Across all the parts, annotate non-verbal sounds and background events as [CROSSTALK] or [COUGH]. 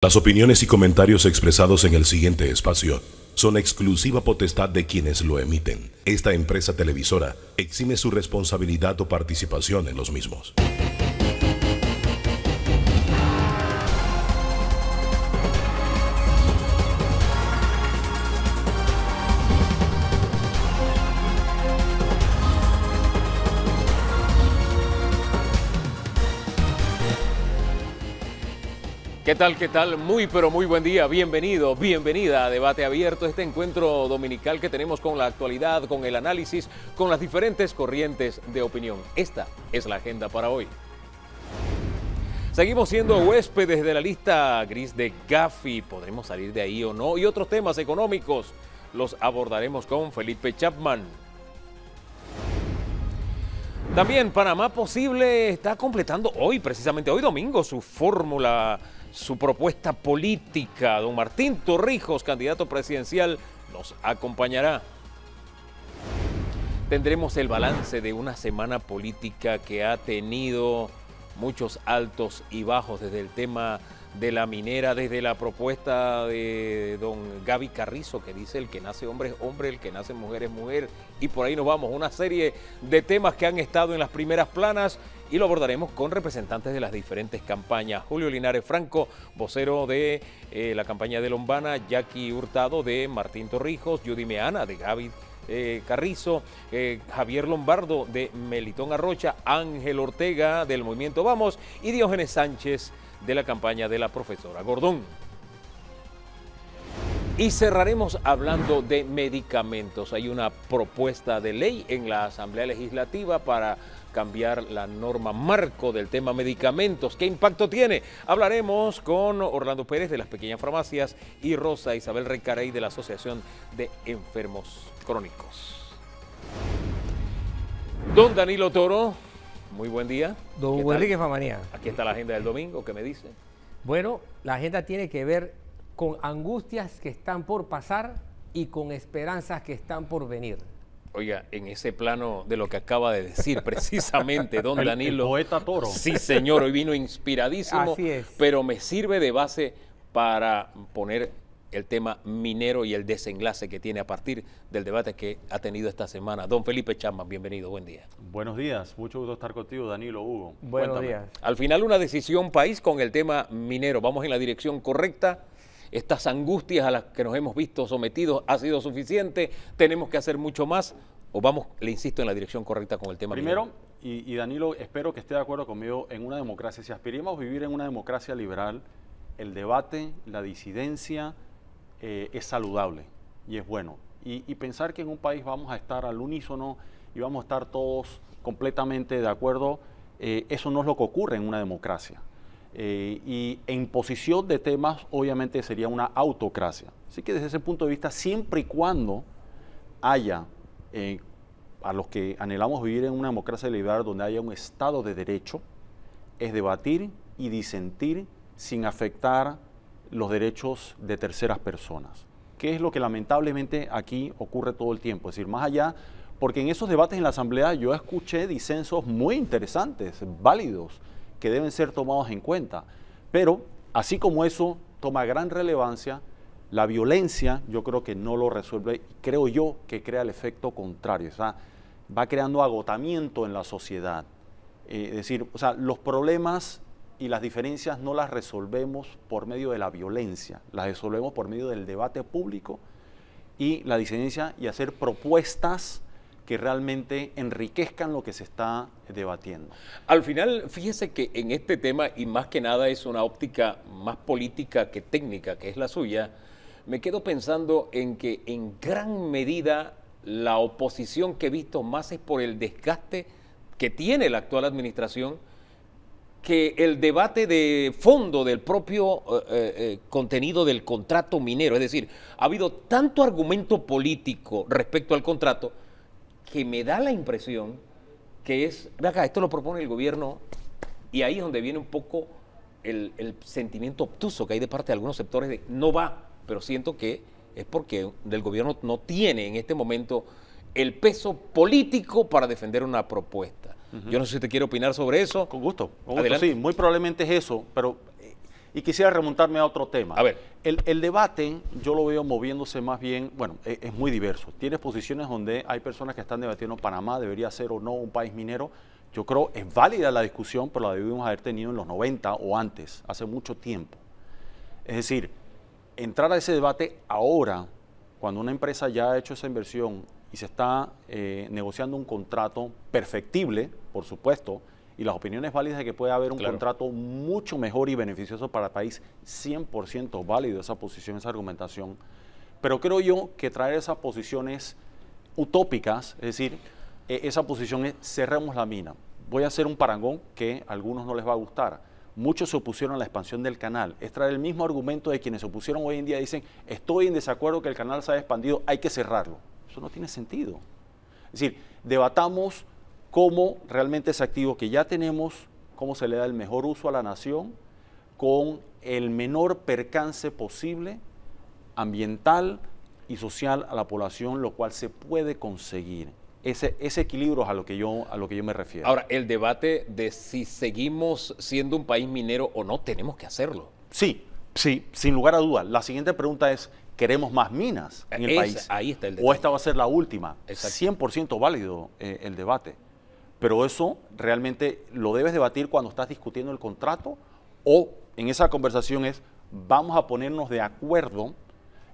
Las opiniones y comentarios expresados en el siguiente espacio son exclusiva potestad de quienes lo emiten. Esta empresa televisora exime su responsabilidad o participación en los mismos. ¿Qué tal? ¿Qué tal? Muy pero muy buen día. Bienvenido, bienvenida a Debate Abierto, este encuentro dominical que tenemos con la actualidad, con el análisis, con las diferentes corrientes de opinión. Esta es la agenda para hoy. Seguimos siendo huéspedes de la lista gris de Gafi. ¿Podremos salir de ahí o no? Y otros temas económicos los abordaremos con Felipe Chapman. También Panamá Posible está completando hoy, precisamente hoy domingo, su fórmula su propuesta política. Don Martín Torrijos, candidato presidencial, nos acompañará. Tendremos el balance de una semana política que ha tenido muchos altos y bajos desde el tema de la minera, desde la propuesta de don Gaby Carrizo, que dice el que nace hombre es hombre, el que nace mujer es mujer, y por ahí nos vamos, una serie de temas que han estado en las primeras planas y lo abordaremos con representantes de las diferentes campañas. Julio Linares Franco, vocero de eh, la campaña de Lombana, Jackie Hurtado de Martín Torrijos, Judy Meana de Gaby eh, Carrizo, eh, Javier Lombardo de Melitón Arrocha, Ángel Ortega del Movimiento Vamos y Diógenes Sánchez de la campaña de la profesora Gordón. Y cerraremos hablando de medicamentos. Hay una propuesta de ley en la Asamblea Legislativa para cambiar la norma marco del tema medicamentos. ¿Qué impacto tiene? Hablaremos con Orlando Pérez de las pequeñas farmacias y Rosa Isabel Recarey de la Asociación de Enfermos Crónicos. Don Danilo Toro, muy buen día. Don Enrique Famanía. Aquí está la agenda del domingo, ¿qué me dice? Bueno, la agenda tiene que ver con angustias que están por pasar y con esperanzas que están por venir. Oiga, en ese plano de lo que acaba de decir [LAUGHS] precisamente don Danilo. El poeta toro. Sí, señor, hoy vino inspiradísimo. Así es. Pero me sirve de base para poner el tema minero y el desenlace que tiene a partir del debate que ha tenido esta semana. Don Felipe Chambas, bienvenido, buen día. Buenos días, mucho gusto estar contigo, Danilo Hugo. Buenos días. Al final una decisión país con el tema minero. ¿Vamos en la dirección correcta? estas angustias a las que nos hemos visto sometidos ha sido suficiente, tenemos que hacer mucho más o vamos, le insisto, en la dirección correcta con el tema. Primero, y, Danilo, espero que esté de acuerdo conmigo, en una democracia, si aspiramos a vivir en una democracia liberal, el debate, la disidencia eh, es saludable y es bueno. Y, pensar que en un país vamos a estar al unísono y vamos a estar todos completamente de acuerdo, eh, eso no es lo que ocurre en una democracia. Eh, y en posición de temas obviamente sería una autocracia. Así que desde ese punto de vista, siempre y cuando haya, eh, a los que anhelamos vivir en una democracia liberal donde haya un Estado de derecho, es debatir y disentir sin afectar los derechos de terceras personas, que es lo que lamentablemente aquí ocurre todo el tiempo. Es decir, más allá, porque en esos debates en la Asamblea yo escuché disensos muy interesantes, válidos, que deben ser tomados en cuenta. Pero, así como eso toma gran relevancia, la violencia yo creo que no lo resuelve, creo yo que crea el efecto contrario, o sea, va creando agotamiento en la sociedad. Eh, es decir, o sea, los problemas y las diferencias no las resolvemos por medio de la violencia, las resolvemos por medio del debate público y la disidencia y hacer propuestas que realmente enriquezcan lo que se está debatiendo. Al final, fíjese que en este tema, y más que nada es una óptica más política que técnica, que es la suya, me quedo pensando en que en gran medida la oposición que he visto más es por el desgaste que tiene la actual administración, que el debate de fondo del propio eh, eh, eh, contenido del contrato minero. Es decir, ha habido tanto argumento político respecto al contrato, que me da la impresión que es, ve acá, esto lo propone el gobierno y ahí es donde viene un poco el, sentimiento obtuso que hay de parte de algunos sectores de no va, pero siento que es porque el gobierno no tiene en este momento el peso político para defender una propuesta. Yo no sé si te quiero opinar sobre eso. Con gusto. Con gusto sí, muy probablemente es eso, pero y quisiera remontarme a otro tema. A ver. El, debate yo lo veo moviéndose más bien, bueno, e, es, muy diverso. Tienes posiciones donde hay personas que están debatiendo Panamá debería ser o no un país minero. Yo creo es válida la discusión, pero la debimos haber tenido en los 90 o antes, hace mucho tiempo. Es decir, entrar a ese debate ahora, cuando una empresa ya ha hecho esa inversión y se está eh, negociando un contrato perfectible, por supuesto, y las opiniones válidas de que puede haber un contrato mucho mejor y beneficioso para el país, 100% válido esa posición, esa argumentación. Pero creo yo que traer esas posiciones utópicas, es decir, e-, esa posición es cerramos la mina. Voy a hacer un parangón que a algunos no les va a gustar. Muchos se opusieron a la expansión del canal. Es traer el mismo argumento de quienes se opusieron hoy en día. Dicen, estoy en desacuerdo que el canal se ha expandido, hay que cerrarlo. Eso no tiene sentido. Es decir, debatamos cómo realmente ese activo que ya tenemos, cómo se le da el mejor uso a la nación con el menor percance posible ambiental y social a la población, lo cual se puede conseguir. Ese, ese, equilibrio es a lo, que yo, a lo que yo me refiero. Ahora, el debate de si seguimos siendo un país minero o no, tenemos que hacerlo. Sí, sí, sin lugar a dudas. La siguiente pregunta es, ¿queremos más minas en el país? Ahí está el debate. O esta va a ser la última. Exacto. 100% válido eh, el debate. Pero eso realmente lo debes debatir cuando estás discutiendo el contrato o en esa conversación es vamos a ponernos de acuerdo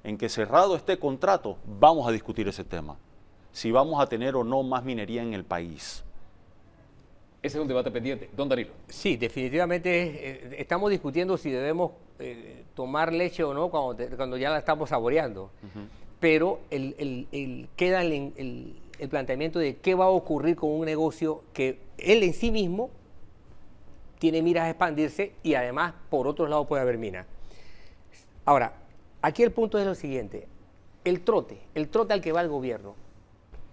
en que cerrado este contrato vamos a discutir ese tema. Si vamos a tener o no más minería en el país. Ese es un debate pendiente. Don Danilo. Sí, definitivamente eh, eh, estamos discutiendo si debemos eh, tomar leche o no cuando, cuando ya la estamos saboreando. Pero el, el queda el, el planteamiento de qué va a ocurrir con un negocio que él en sí mismo tiene miras a expandirse y además por otro lado puede haber mina. Ahora, aquí el punto es lo siguiente, el trote, el trote al que va el gobierno,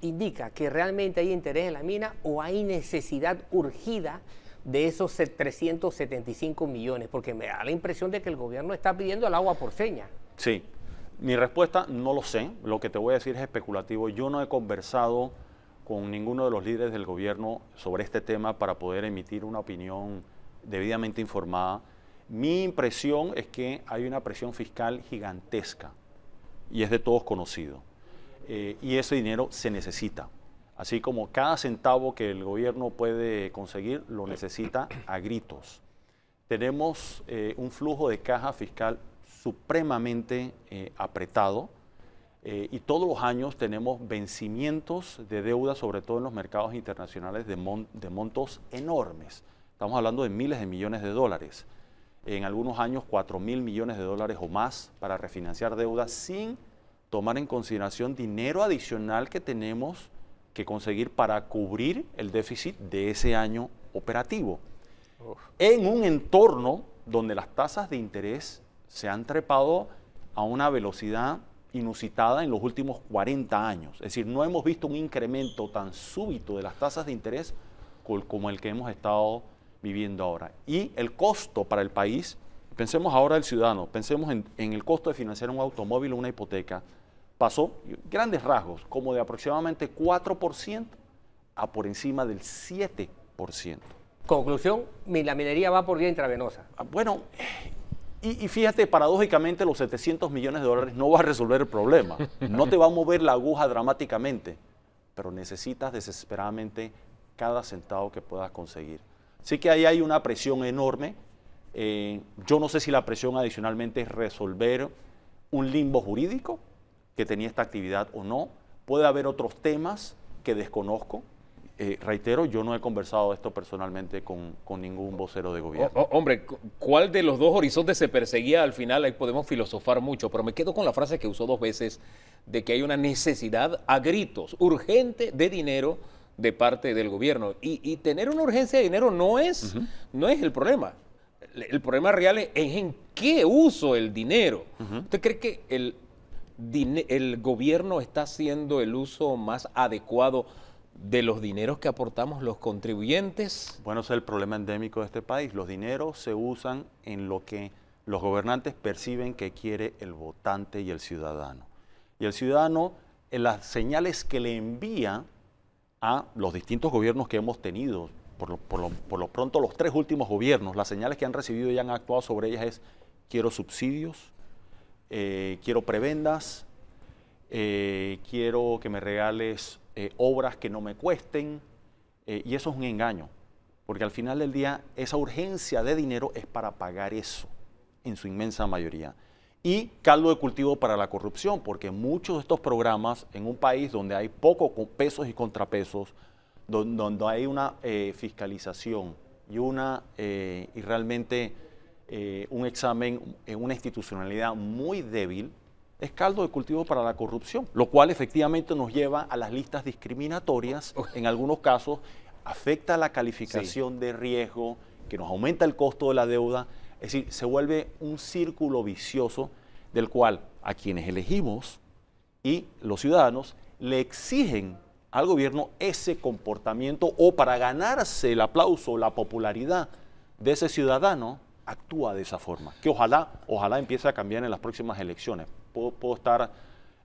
indica que realmente hay interés en la mina o hay necesidad urgida de esos 375 millones, porque me da la impresión de que el gobierno está pidiendo el agua por seña. Sí, mi respuesta no lo sé, lo que te voy a decir es especulativo. Yo no he conversado con ninguno de los líderes del gobierno sobre este tema para poder emitir una opinión debidamente informada. Mi impresión es que hay una presión fiscal gigantesca y es de todos conocido. Eh, y ese dinero se necesita. Así como cada centavo que el gobierno puede conseguir lo necesita a gritos. Tenemos eh, un flujo de caja fiscal supremamente eh, apretado eh, y todos los años tenemos vencimientos de deuda, sobre todo en los mercados internacionales, de, montos enormes. Estamos hablando de miles de millones de dólares. En algunos años, 4 mil millones de dólares o más para refinanciar deuda sin tomar en consideración dinero adicional que tenemos que conseguir para cubrir el déficit de ese año operativo. En un entorno donde las tasas de interés se han trepado a una velocidad inusitada en los últimos 40 años. Es decir, no hemos visto un incremento tan súbito de las tasas de interés como el que hemos estado viviendo ahora. Y el costo para el país, pensemos ahora el ciudadano, pensemos en, el costo de financiar un automóvil o una hipoteca, pasó grandes rasgos, como de aproximadamente 4% a por encima del 7%. Conclusión, la minería va por vía intravenosa. Ah, bueno, y, fíjate, paradójicamente los 700 millones de dólares no va a resolver el problema, no te va a mover la aguja dramáticamente, pero necesitas desesperadamente cada centavo que puedas conseguir. Así que ahí hay una presión enorme. Eh, yo no sé si la presión adicionalmente es resolver un limbo jurídico que tenía esta actividad o no. Puede haber otros temas que desconozco. Eh, reitero, yo no he conversado esto personalmente con, ningún vocero de gobierno. hombre, ¿cuál de los dos horizontes se perseguía al final? Ahí podemos filosofar mucho, pero me quedo con la frase que usó dos veces de que hay una necesidad a gritos urgente de dinero de parte del gobierno. Y, tener una urgencia de dinero no es, no es el problema. El, problema real es en qué uso el dinero. ¿Usted cree que el gobierno está haciendo el uso más adecuado? de los dineros que aportamos los contribuyentes. Bueno, es el problema endémico de este país. Los dineros se usan en lo que los gobernantes perciben que quiere el votante y el ciudadano. Y el ciudadano, en las señales que le envía a los distintos gobiernos que hemos tenido, por lo, pronto los tres últimos gobiernos, las señales que han recibido y han actuado sobre ellas es quiero subsidios, eh, quiero prebendas, eh, quiero que me regales eh, obras que no me cuesten, eh, y eso es un engaño, porque al final del día esa urgencia de dinero es para pagar eso, en su inmensa mayoría. Y caldo de cultivo para la corrupción, porque muchos de estos programas en un país donde hay poco pesos y contrapesos, donde, hay una eh, fiscalización y, una, y realmente un examen, en una institucionalidad muy débil, es caldo de cultivo para la corrupción, lo cual efectivamente nos lleva a las listas discriminatorias, en algunos casos afecta la calificación de riesgo, que nos aumenta el costo de la deuda, es decir, se vuelve un círculo vicioso del cual a quienes elegimos y los ciudadanos le exigen al gobierno ese comportamiento o para ganarse el aplauso, la popularidad de ese ciudadano, actúa de esa forma, que ojalá, ojalá empiece a cambiar en las próximas elecciones puedo, estar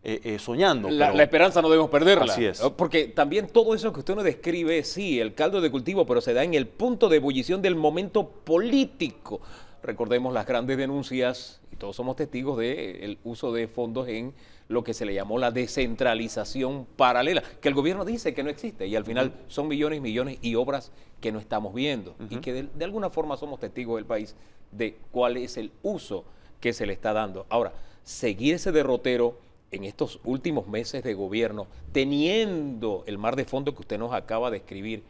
eh, eh, soñando. La, esperanza no debemos perderla. Así es. Porque también todo eso que usted nos describe, sí, el caldo de cultivo, pero se da en el punto de ebullición del momento político. Recordemos las grandes denuncias, y todos somos testigos del el uso de fondos en lo que se le llamó la descentralización paralela, que el gobierno dice que no existe y al final son millones y millones y obras que no estamos viendo y que de alguna forma somos testigos del país de cuál es el uso que se le está dando. Ahora, seguir ese derrotero en estos últimos meses de gobierno, teniendo el mar de fondo que usted nos acaba de escribir,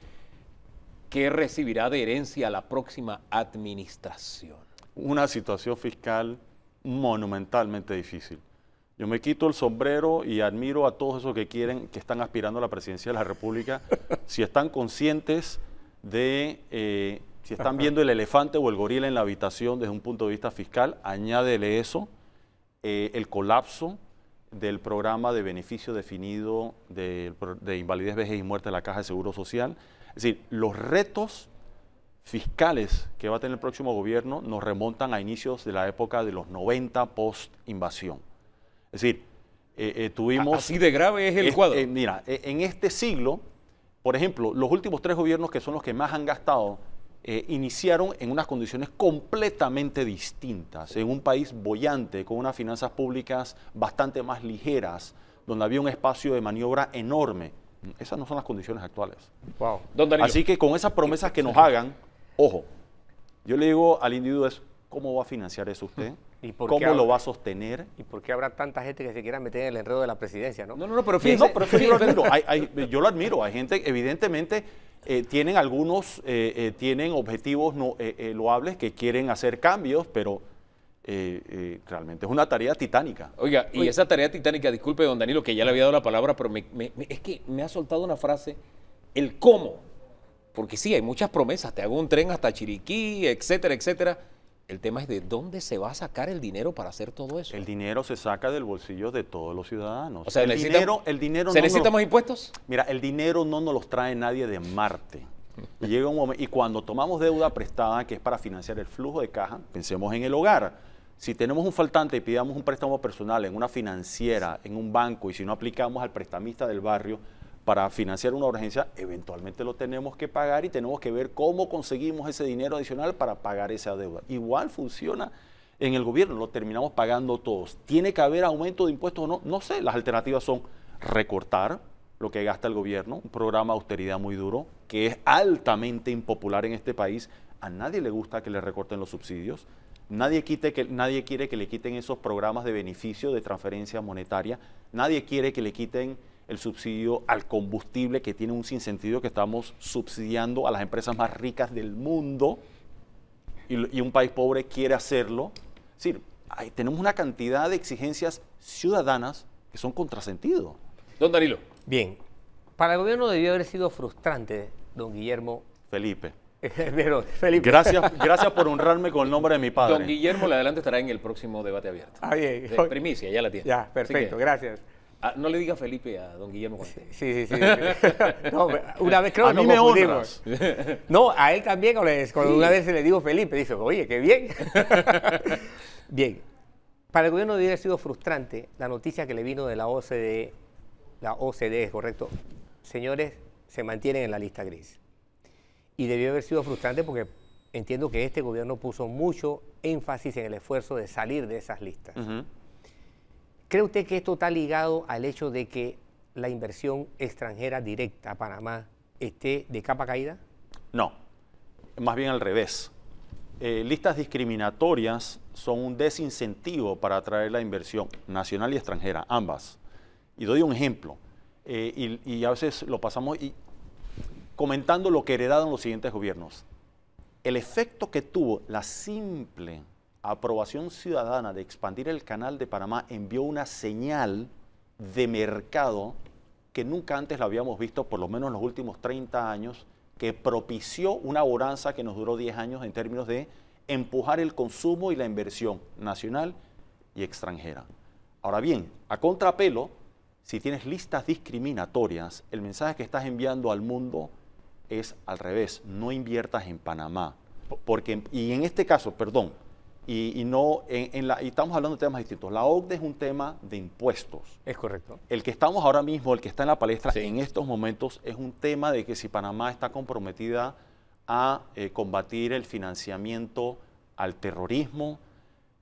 ¿qué recibirá de herencia la próxima administración? Una situación fiscal monumentalmente difícil. Yo me quito el sombrero y admiro a todos esos que quieren, que están aspirando a la presidencia de la República, [LAUGHS] si están conscientes de, eh, si están viendo el elefante o el gorila en la habitación desde un punto de vista fiscal, añádele eso eh, el colapso del programa de beneficio definido de, invalidez, vejez y muerte de la Caja de Seguro Social. Es decir, los retos fiscales que va a tener el próximo gobierno nos remontan a inicios de la época de los 90 post-invasión. Es decir, eh, eh, tuvimos... Así de grave es el cuadro. mira, en este siglo, por ejemplo, los últimos tres gobiernos que son los que más han gastado eh, iniciaron en unas condiciones completamente distintas, en un país bollante, con unas finanzas públicas bastante más ligeras, donde había un espacio de maniobra enorme. Esas no son las condiciones actuales. Wow. Así que con esas promesas que nos hagan, ojo, yo le digo al individuo es, ¿cómo va a financiar eso usted? ¿Cómo lo va a sostener? ¿Y por qué habrá tanta gente que se quiera meter en el enredo de la presidencia? No, no, no, pero fíjese. yo lo admiro. Hay gente, evidentemente, eh, tienen algunos, eh, eh, tienen objetivos no, loables que quieren hacer cambios, pero realmente es una tarea titánica. Oiga, y esa tarea titánica, disculpe, don Danilo, que ya le había dado la palabra, pero es que me ha soltado una frase, el cómo. Porque sí, hay muchas promesas, te hago un tren hasta Chiriquí, etcétera, etcétera, el tema es de dónde se va a sacar el dinero para hacer todo eso. El dinero se saca del bolsillo de todos los ciudadanos. O sea, el dinero, el dinero ¿Se no necesitan más impuestos? Mira, el dinero no nos lo trae nadie de Marte. llega un momento, y cuando tomamos deuda prestada, que es para financiar el flujo de caja, pensemos en el hogar. Si tenemos un faltante y pidamos un préstamo personal en una financiera, en un banco, y si no aplicamos al prestamista del barrio, para financiar una urgencia, eventualmente lo tenemos que pagar y tenemos que ver cómo conseguimos ese dinero adicional para pagar esa deuda. Igual funciona en el gobierno, lo terminamos pagando todos. ¿Tiene que haber aumento de impuestos o no? No sé, las alternativas son recortar lo que gasta el gobierno, un programa de austeridad muy duro, que es altamente impopular en este país. A nadie le gusta que le recorten los subsidios, Nadie, que, nadie, quiere que le quiten esos programas de beneficio de transferencia monetaria. Nadie quiere que le quiten el subsidio al combustible, que tiene un sinsentido que estamos subsidiando a las empresas más ricas del mundo y, un país pobre quiere hacerlo. Es decir, tenemos una cantidad de exigencias ciudadanas que son contrasentido. Don Danilo. Bien, para el gobierno debió haber sido frustrante, don Guillermo. Felipe. [LAUGHS] Pero, Felipe. Gracias, gracias por honrarme con el nombre de mi padre. Don Guillermo, la adelante estará en el próximo debate abierto. Ah, bien. Primicia, ya la tiene. Ya, perfecto, gracias. Ah, no le diga Felipe a don Guillermo Sí, sí, sí. [LAUGHS] No, una vez creo que no me No, a él también, cuando una vez se le digo Felipe, dice, oye, qué bien. [LAUGHS] bien. Para el gobierno haber sido frustrante la noticia que le vino de la OCDE. La OCDE es correcto. Señores, se mantienen en la lista gris. Y debió haber sido frustrante porque entiendo que este gobierno puso mucho énfasis en el esfuerzo de salir de esas listas. ¿Cree usted que esto está ligado al hecho de que la inversión extranjera directa a Panamá esté de capa caída? No, más bien al revés. Eh, listas discriminatorias son un desincentivo para atraer la inversión nacional y extranjera, ambas. Y doy un ejemplo, eh, y, a veces lo pasamos comentando lo que heredaron los siguientes gobiernos. El efecto que tuvo la simple aprobación ciudadana de expandir el canal de Panamá envió una señal de mercado que nunca antes la habíamos visto, por lo menos en los últimos 30 años, que propició una bonanza que nos duró 10 años en términos de empujar el consumo y la inversión nacional y extranjera. Ahora bien, a contrapelo, si tienes listas discriminatorias, el mensaje que estás enviando al mundo es al revés, no inviertas en Panamá. Porque, y en este caso, perdón, y, no en, la, estamos hablando de temas distintos. La OCDE es un tema de impuestos. Es correcto. El que estamos ahora mismo, el que está en la palestra en estos momentos, es un tema de que si Panamá está comprometida a eh, combatir el financiamiento al terrorismo,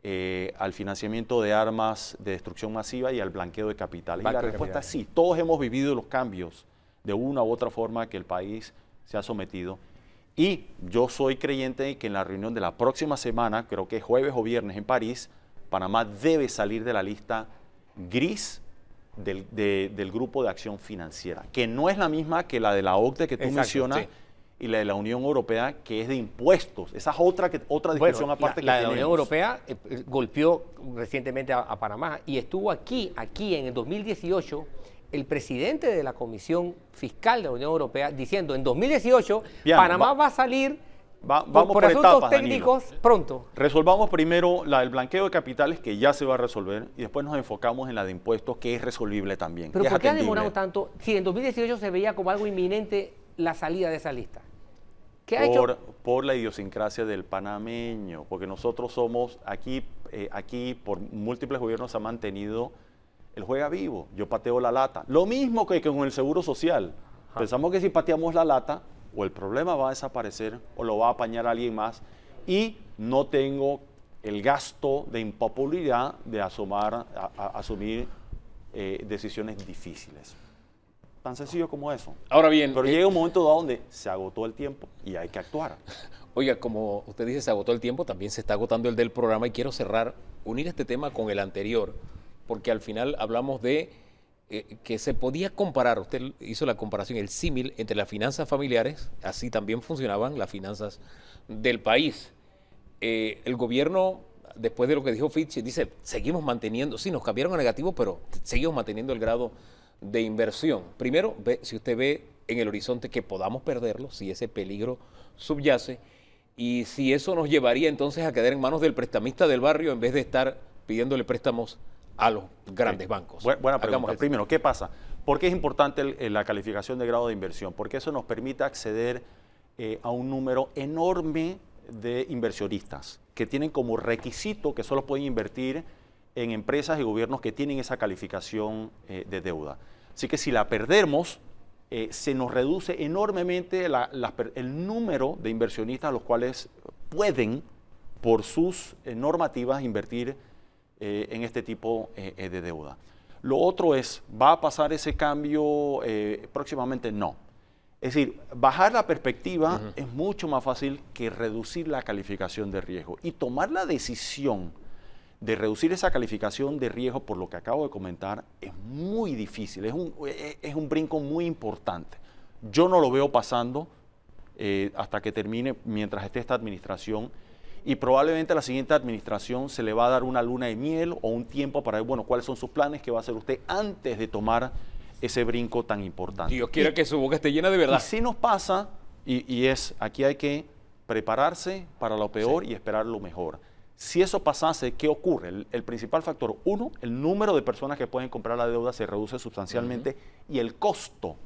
eh, al financiamiento de armas de destrucción masiva y al blanqueo de capitales. y la respuesta es sí, todos hemos vivido los cambios de una u otra forma que el país se ha sometido y yo soy creyente de que en la reunión de la próxima semana, creo que jueves o viernes en París, Panamá debe salir de la lista gris del, grupo de acción financiera, que no es la misma que la de la OCDE que tú mencionas. y la de la Unión Europea, que es de impuestos. Esa es otra, que, otra discusión aparte la, que La de la Unión Europea eh, eh, golpeó recientemente a, Panamá y estuvo aquí, aquí en el 2018, el presidente de la Comisión Fiscal de la Unión Europea diciendo en 2018 Panamá va, a salir por, asuntos técnicos pronto. Resolvamos primero la del blanqueo de capitales que ya se va a resolver y después nos enfocamos en la de impuestos que es resolvible también. Pero ¿por qué ha demorado tanto si en 2018 se veía como algo inminente la salida de esa lista? por, la idiosincrasia del panameño, porque nosotros somos aquí, eh, aquí por múltiples gobiernos ha mantenido él juega vivo, yo pateo la lata. Lo mismo que, con el seguro social. Pensamos que si pateamos la lata, o el problema va a desaparecer, o lo va a apañar alguien más, y no tengo el gasto de impopularidad de asomar, asumir eh, decisiones difíciles. Tan sencillo como eso. Ahora bien. Pero eh, llega un momento donde se agotó el tiempo y hay que actuar. [LAUGHS] Oiga, como usted dice, se agotó el tiempo, también se está agotando el del programa y quiero cerrar, unir este tema con el anterior porque al final hablamos de eh, que se podía comparar, usted hizo la comparación, el símil entre las finanzas familiares, así también funcionaban las finanzas del país. Eh, el gobierno, después de lo que dijo Fitch, dice, seguimos manteniendo, sí, nos cambiaron a negativo, pero seguimos manteniendo el grado de inversión. Primero, ve, si usted ve en el horizonte que podamos perderlo, si ese peligro subyace, y si eso nos llevaría entonces a quedar en manos del prestamista del barrio en vez de estar pidiéndole préstamos a los grandes bancos. Bueno, buena pregunta. Primero, ¿qué pasa? ¿Por qué es importante la calificación de grado de inversión? Porque eso nos permite acceder eh, a un número enorme de inversionistas que tienen como requisito que solo pueden invertir en empresas y gobiernos que tienen esa calificación eh, de deuda. Así que si la perdemos, eh, se nos reduce enormemente el número de inversionistas a los cuales pueden, por sus normativas, invertir eh, en este tipo eh, eh, de deuda. Lo otro es, ¿va a pasar ese cambio próximamente? No. Es decir, bajar la perspectiva es mucho más fácil que reducir la calificación de riesgo y tomar la decisión de reducir esa calificación de riesgo por lo que acabo de comentar es muy difícil, es un, es un brinco muy importante. Yo no lo veo pasando hasta que termine, mientras esté esta administración, y probablemente a la siguiente administración se le va a dar una luna de miel o un tiempo para ver, bueno, cuáles son sus planes, que va a hacer usted antes de tomar ese brinco tan importante. Dios quiera que su boca esté llena de verdad. Y si nos pasa, y, es, aquí hay que prepararse para lo peor y esperar lo mejor. Si eso pasase, ¿qué ocurre? El, principal factor, uno, el número de personas que pueden comprar la deuda se reduce sustancialmente y el costo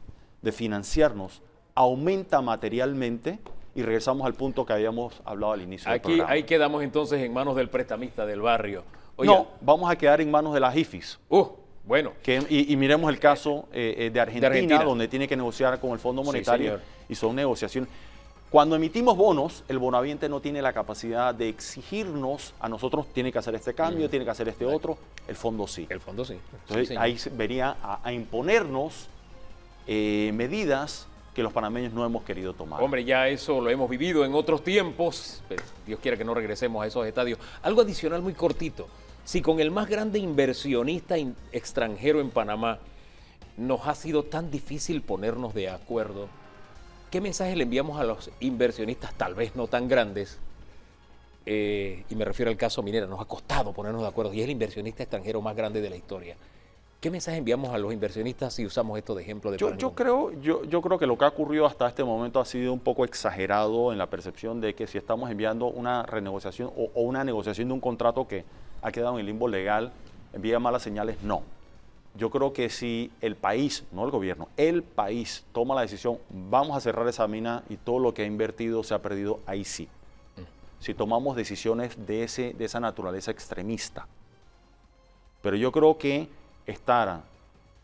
de financiarnos aumenta materialmente y regresamos al punto que habíamos hablado al inicio Aquí, del programa. Ahí quedamos entonces en manos del prestamista del barrio. no, vamos a quedar en manos de las IFIS. Uh, bueno. y, miremos el caso eh, eh, de, Argentina, donde tiene que negociar con el Fondo Monetario y son negociaciones. Cuando emitimos bonos, el bonaviente no tiene la capacidad de exigirnos a nosotros, tiene que hacer este cambio, mm. tiene que hacer este otro, el fondo sí. El fondo sí. Entonces ahí venía a, imponernos eh, medidas que los panameños no hemos querido tomar. Hombre, ya eso lo hemos vivido en otros tiempos. Pues, Dios quiera que no regresemos a esos estadios. Algo adicional muy cortito. Si con el más grande inversionista extranjero en Panamá nos ha sido tan difícil ponernos de acuerdo, ¿qué mensaje le enviamos a los inversionistas tal vez no tan grandes? Eh, y me refiero al caso Minera, nos ha costado ponernos de acuerdo y es el inversionista extranjero más grande de la historia. ¿Qué mensaje enviamos a los inversionistas si usamos esto de ejemplo? De yo, yo, creo, yo, yo creo que lo que ha ocurrido hasta este momento ha sido un poco exagerado en la percepción de que si estamos enviando una renegociación o, o una negociación de un contrato que ha quedado en el limbo legal, envía malas señales. No. Yo creo que si el país, no el gobierno, el país toma la decisión, vamos a cerrar esa mina y todo lo que ha invertido se ha perdido, ahí sí. Mm. Si tomamos decisiones de, ese, de esa naturaleza extremista. Pero yo creo que estar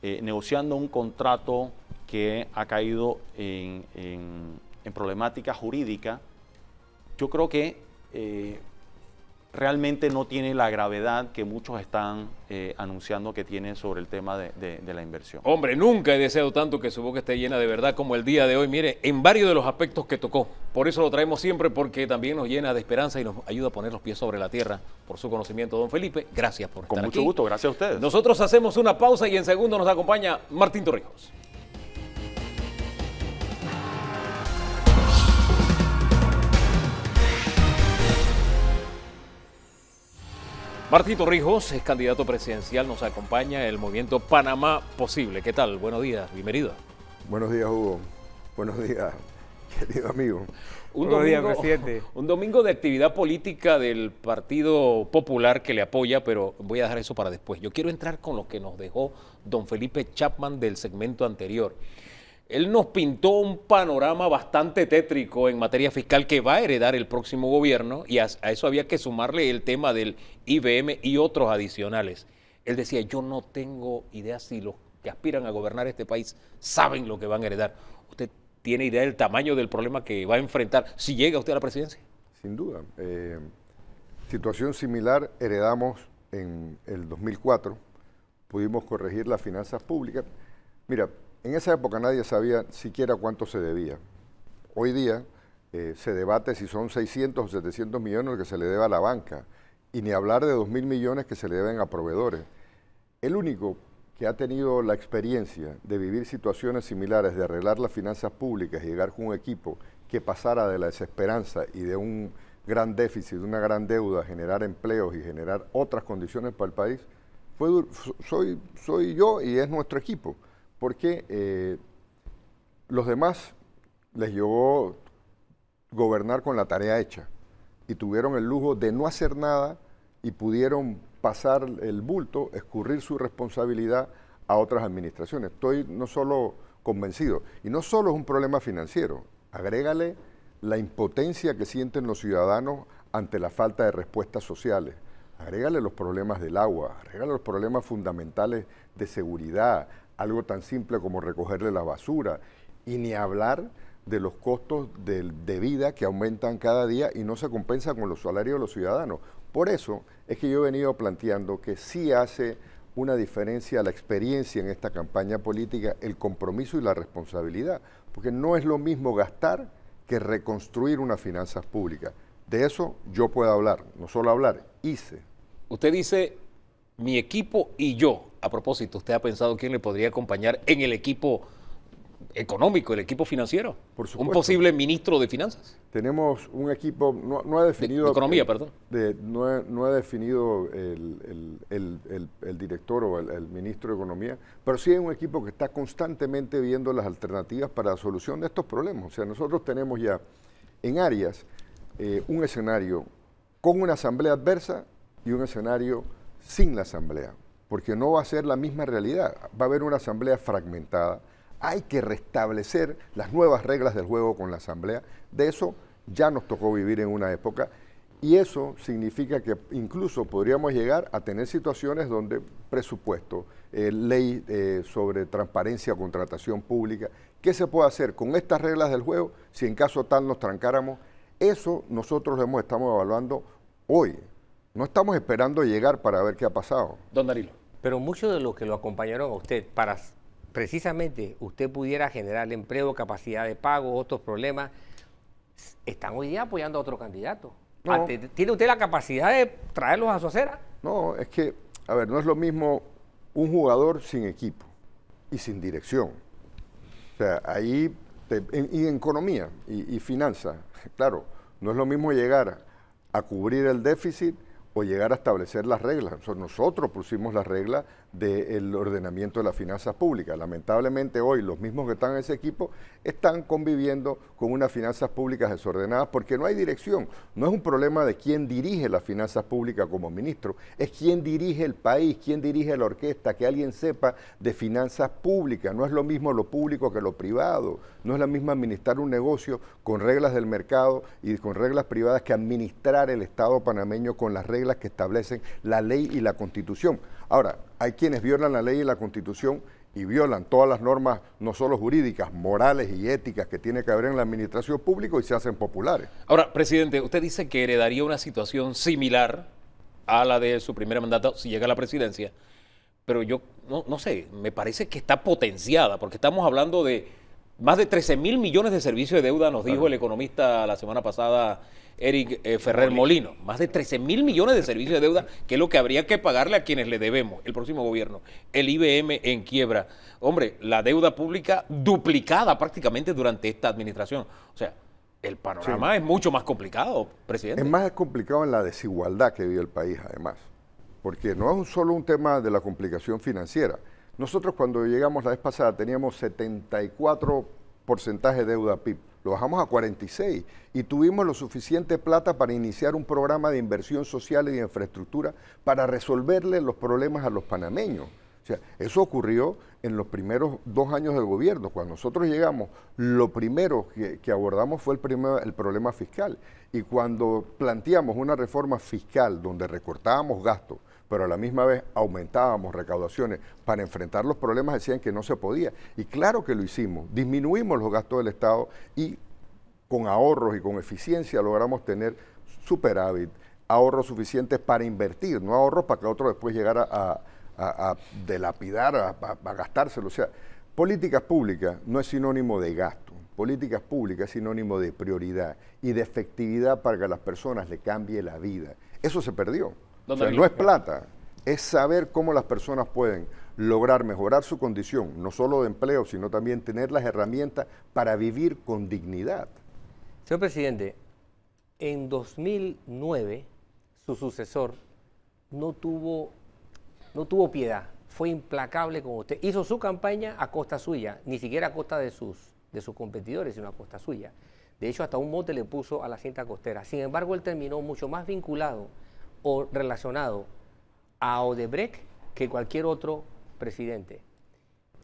eh, negociando un contrato que ha caído en, problemática jurídica, yo creo que eh, realmente no tiene la gravedad que muchos están eh, anunciando que tiene sobre el tema de, la inversión. Hombre, nunca he deseado tanto que su boca esté llena de verdad como el día de hoy. Mire, en varios de los aspectos que tocó. Por eso lo traemos siempre porque también nos llena de esperanza y nos ayuda a poner los pies sobre la tierra por su conocimiento, don Felipe. Gracias por estar aquí. Con mucho gusto, gracias a ustedes. Nosotros hacemos una pausa y en segundo nos acompaña Martín Torrijos. Martín Torrijos es candidato presidencial, nos acompaña el movimiento Panamá Posible. ¿Qué tal? Buenos días, bienvenido. Buenos días, Hugo. Buenos días, [LAUGHS] querido amigo. Un Buenos domingo, días, presidente. [LAUGHS] Un domingo de actividad política del Partido Popular que le apoya, pero voy a dejar eso para después. Yo quiero entrar con lo que nos dejó don Felipe Chapman del segmento anterior. Él nos pintó un panorama bastante tétrico en materia fiscal que va a heredar el próximo gobierno y a, eso había que sumarle el tema del IBM y otros adicionales. Él decía, yo no tengo idea si los que aspiran a gobernar este país saben lo que van a heredar. ¿Usted tiene idea del tamaño del problema que va a enfrentar si llega usted a la presidencia? Sin duda. Eh, situación similar heredamos en el 2004. Pudimos corregir las finanzas públicas. Mira, en esa época nadie sabía siquiera cuánto se debía. Hoy día eh, se debate si son 600 o 700 millones que se le debe a la banca y ni hablar de 2 mil millones que se le deben a proveedores. El único que ha tenido la experiencia de vivir situaciones similares, de arreglar las finanzas públicas y llegar con un equipo que pasara de la desesperanza y de un gran déficit, de una gran deuda, a generar empleos y generar otras condiciones para el país, fue, soy, soy yo y es nuestro equipo, porque eh, los demás les llevó gobernar con la tarea hecha y tuvieron el lujo de no hacer nada y pudieron pasar el bulto, escurrir su responsabilidad a otras administraciones. Estoy no solo convencido, y no solo es un problema financiero, agrégale la impotencia que sienten los ciudadanos ante la falta de respuestas sociales, agrégale los problemas del agua, agrégale los problemas fundamentales de seguridad, algo tan simple como recogerle la basura, y ni hablar de los costos de, vida que aumentan cada día y no se compensan con los salarios de los ciudadanos. Por eso es que yo he venido planteando que sí hace una diferencia la experiencia en esta campaña política, el compromiso y la responsabilidad, porque no es lo mismo gastar que reconstruir unas finanzas públicas. De eso yo puedo hablar, no solo hablar, hice. Usted dice mi equipo y yo. A propósito, ¿usted ha pensado quién le podría acompañar en el equipo económico, el equipo financiero. Por Un posible ministro de finanzas. Tenemos un equipo, no, ha definido... De, economía, perdón. no, ha, definido el, director o el, ministro de Economía, pero sí hay un equipo que está constantemente viendo las alternativas para la solución de estos problemas. O sea, nosotros tenemos ya en áreas eh, un escenario con una asamblea adversa y un escenario sin la asamblea, porque no va a ser la misma realidad. Va a haber una asamblea fragmentada hay que restablecer las nuevas reglas del juego con la Asamblea. De eso ya nos tocó vivir en una época y eso significa que incluso podríamos llegar a tener situaciones donde presupuesto, eh, ley eh, sobre transparencia, contratación pública, ¿qué se puede hacer con estas reglas del juego si en caso tal nos trancáramos? Eso nosotros estamos evaluando hoy. No estamos esperando llegar para ver qué ha pasado. Don Darilo. Pero muchos de los que lo acompañaron a usted para precisamente usted pudiera generar empleo, capacidad de pago, otros problemas, están hoy día apoyando a otro candidato. Ah, ¿Tiene usted la capacidad de traerlos a su acera? No, es que, a ver, no es lo mismo un jugador sin equipo y sin dirección. O sea, ahí, y en economía y, finanzas, [LAUGHS] claro, no es lo mismo llegar a cubrir el déficit o llegar a establecer las reglas. nosotros pusimos las reglas del ordenamiento de las finanzas públicas. Lamentablemente hoy los mismos que están en ese equipo están conviviendo con unas finanzas públicas desordenadas porque no hay dirección. No es un problema de quién dirige las finanzas públicas como ministro, es quién dirige el país, quién dirige la orquesta, que alguien sepa de finanzas públicas. No es lo mismo lo público que lo privado. No es la misma administrar un negocio con reglas del mercado y con reglas privadas que administrar el Estado panameño con las reglas que establecen la ley y la constitución. Ahora, hay quienes violan la ley y la constitución y violan todas las normas, no solo jurídicas, morales y éticas que tiene que haber en la administración pública y se hacen populares. Ahora, presidente, usted dice que heredaría una situación similar a la de su primer mandato si llega a la presidencia, pero yo no, no sé, me parece que está potenciada, porque estamos hablando de más de 13 mil millones de servicios de deuda, nos dijo el economista la semana pasada, Eric eh, Ferrer Molino. Más de 13 mil millones de servicios de deuda, que es lo que habría que pagarle a quienes le debemos, el próximo gobierno. El IBM en quiebra. Hombre, la deuda pública duplicada prácticamente durante esta administración. O sea, el panorama es mucho más complicado, presidente. Es más complicado en la desigualdad que vive el país, además. Porque no es solo un tema de la complicación financiera nosotros cuando llegamos la vez pasada teníamos 74 de deuda PIB, lo bajamos a 46 y tuvimos lo suficiente plata para iniciar un programa de inversión social y de infraestructura para resolverle los problemas a los panameños. O sea, eso ocurrió en los primeros dos años del gobierno. Cuando nosotros llegamos, lo primero que, abordamos fue el problema fiscal. Y cuando planteamos una reforma fiscal donde recortábamos gastos, pero a la misma vez aumentábamos recaudaciones. Para enfrentar los problemas decían que no se podía. Y claro que lo hicimos, disminuimos los gastos del Estado y con ahorros y con eficiencia logramos tener superávit, ahorros suficientes para invertir, no ahorros para que otro después llegara a, a, a delapidar, a, gastárselo. O sea, políticas públicas no es sinónimo de gasto. Políticas públicas es sinónimo de prioridad y de efectividad para que a las personas le cambie la vida. Eso se perdió no es plata, es saber cómo las personas pueden lograr mejorar su condición, no solo de empleo, sino también tener las herramientas para vivir con dignidad. Señor presidente, en 2009 su sucesor no tuvo, no tuvo piedad, fue implacable con usted. Hizo su campaña a costa suya, ni siquiera a costa de sus, de sus competidores, sino a costa suya. De hecho, hasta un mote le puso a la cinta costera. Sin embargo, él terminó mucho más vinculado o relacionado a Odebrecht que cualquier otro presidente.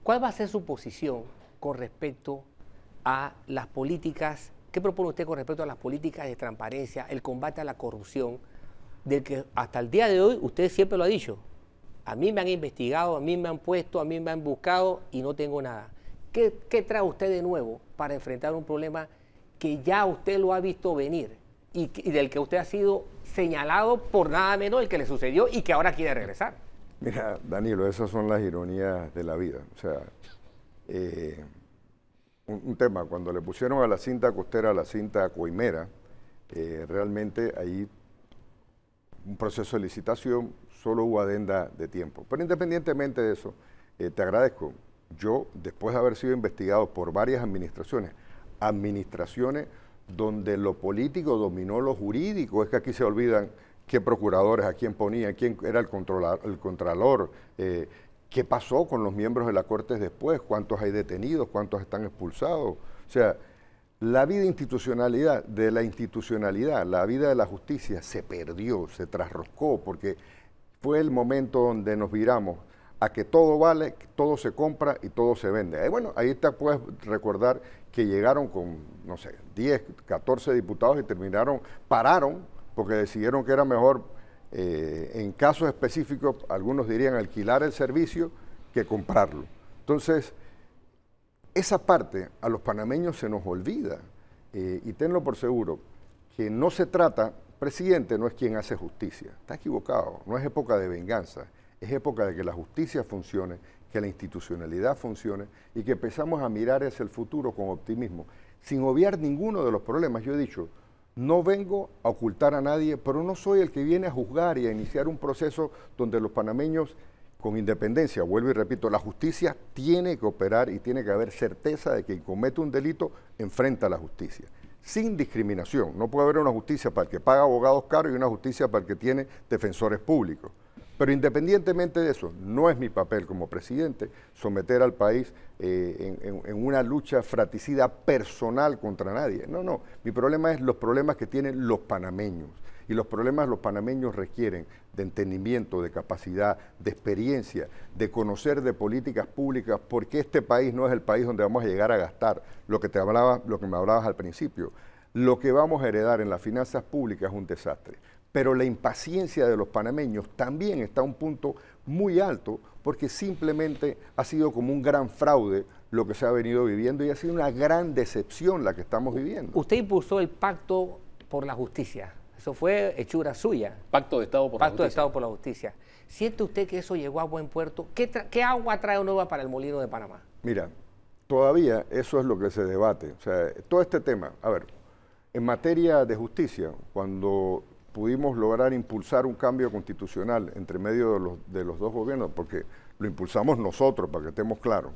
¿Cuál va a ser su posición con respecto a las políticas? ¿Qué propone usted con respecto a las políticas de transparencia, el combate a la corrupción, del que hasta el día de hoy usted siempre lo ha dicho? A mí me han investigado, a mí me han puesto, a mí me han buscado y no tengo nada. ¿Qué, qué trae usted de nuevo para enfrentar un problema que ya usted lo ha visto venir? y, del que usted ha sido señalado por nada menos el que le sucedió y que ahora quiere regresar. Mira, Danilo, esas son las ironías de la vida. O sea, eh, un, tema, cuando le pusieron a la cinta costera, a la cinta coimera, eh, realmente ahí un proceso de licitación, solo hubo adenda de tiempo. Pero independientemente de eso, eh, te agradezco. Yo, después de haber sido investigado por varias administraciones, administraciones donde lo político dominó lo jurídico, es que aquí se olvidan qué procuradores, a quién ponían, quién era el, controlador, el contralor, eh, qué pasó con los miembros de la Corte después, cuántos hay detenidos, cuántos están expulsados. O sea, la vida institucionalidad, de la institucionalidad, la vida de la justicia se perdió, se trasroscó, porque fue el momento donde nos viramos a que todo vale, todo se compra y todo se vende. bueno, ahí te puedes recordar que llegaron con, no sé, 10, 14 diputados y terminaron, pararon, porque decidieron que era mejor, eh, en casos específicos, algunos dirían alquilar el servicio que comprarlo. Entonces, esa parte a los panameños se nos olvida, eh, y tenlo por seguro, que no se trata, presidente no es quien hace justicia, está equivocado, no es época de venganza es época de que la justicia funcione, que la institucionalidad funcione y que empezamos a mirar hacia el futuro con optimismo, sin obviar ninguno de los problemas. Yo he dicho, no vengo a ocultar a nadie, pero no soy el que viene a juzgar y a iniciar un proceso donde los panameños con independencia, vuelvo y repito, la justicia tiene que operar y tiene que haber certeza de que quien comete un delito enfrenta a la justicia, sin discriminación. No puede haber una justicia para el que paga abogados caros y una justicia para el que tiene defensores públicos. Pero independientemente de eso, no es mi papel como presidente someter al país eh, en, una lucha fraticida personal contra nadie. No, no, mi problema es los problemas que tienen los panameños. Y los problemas los panameños requieren de entendimiento, de capacidad, de experiencia, de conocer de políticas públicas, porque este país no es el país donde vamos a llegar a gastar lo que te hablaba, lo que me hablabas al principio. Lo que vamos a heredar en las finanzas públicas es un desastre. Pero la impaciencia de los panameños también está a un punto muy alto porque simplemente ha sido como un gran fraude lo que se ha venido viviendo y ha sido una gran decepción la que estamos viviendo. Usted impulsó el pacto por la justicia. Eso fue hechura suya. Pacto de Estado por la Justicia. de Estado por la Justicia. ¿Siente usted que eso llegó a buen puerto? ¿Qué, qué agua trae nueva para el molino de Panamá? Mira, todavía eso es lo que se debate. O sea, todo este tema, a ver, en materia de justicia, cuando pudimos lograr impulsar un cambio constitucional entre medio de los, de los dos gobiernos, porque lo impulsamos nosotros, para que estemos claros.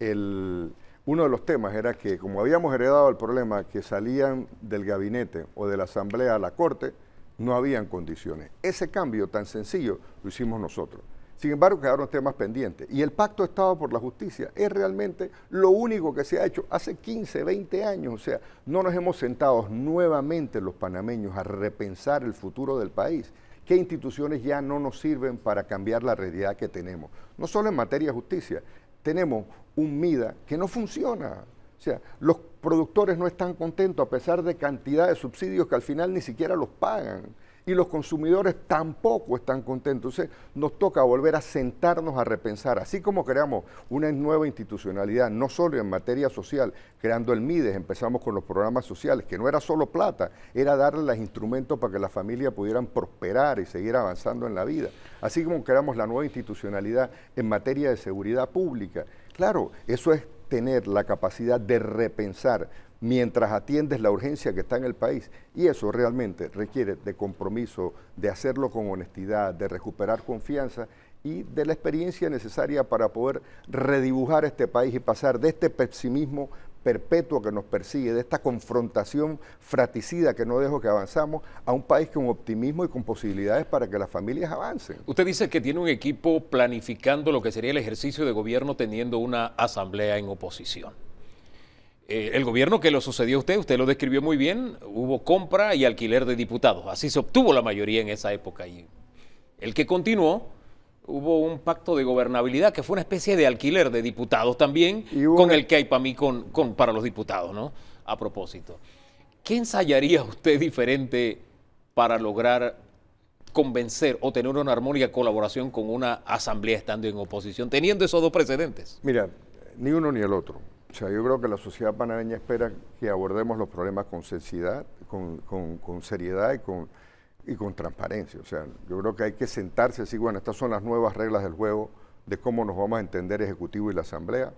uno de los temas era que, como habíamos heredado el problema que salían del gabinete o de la asamblea a la corte, no habían condiciones. Ese cambio tan sencillo lo hicimos nosotros. Sin embargo, quedaron temas pendientes. Y el Pacto de Estado por la Justicia es realmente lo único que se ha hecho hace 15, 20 años. O sea, no nos hemos sentado nuevamente los panameños a repensar el futuro del país. ¿Qué instituciones ya no nos sirven para cambiar la realidad que tenemos? No solo en materia de justicia, tenemos un MIDA que no funciona. O sea, los productores no están contentos a pesar de cantidad de subsidios que al final ni siquiera los pagan y los consumidores tampoco están contentos. Entonces nos toca volver a sentarnos a repensar, así como creamos una nueva institucionalidad, no solo en materia social, creando el MIDES, empezamos con los programas sociales, que no era solo plata, era darle los instrumentos para que las familias pudieran prosperar y seguir avanzando en la vida, así como creamos la nueva institucionalidad en materia de seguridad pública. Claro, eso es tener la capacidad de repensar mientras atiendes la urgencia que está en el país. Y eso realmente requiere de compromiso, de hacerlo con honestidad, de recuperar confianza y de la experiencia necesaria para poder redibujar este país y pasar de este pesimismo perpetuo que nos persigue, de esta confrontación fraticida que no dejo que avanzamos, a un país con optimismo y con posibilidades para que las familias avancen. Usted dice que tiene un equipo planificando lo que sería el ejercicio de gobierno teniendo una asamblea en oposición. Eh, el gobierno que lo sucedió a usted, usted lo describió muy bien, hubo compra y alquiler de diputados, así se obtuvo la mayoría en esa época. Y el que continuó, hubo un pacto de gobernabilidad que fue una especie de alquiler de diputados también, con el que hay para mí, con, con, para los diputados, ¿no? A propósito, ¿qué ensayaría usted diferente para lograr convencer o tener una armónica colaboración con una asamblea estando en oposición, teniendo esos dos precedentes? Mira, ni uno ni el otro. O sea, yo creo que la sociedad panameña espera que abordemos los problemas con seriedad, con, seriedad y con, transparencia. O sea, yo creo que hay que sentarse y decir, bueno, estas son las nuevas reglas del juego de cómo nos vamos a entender Ejecutivo y la Asamblea.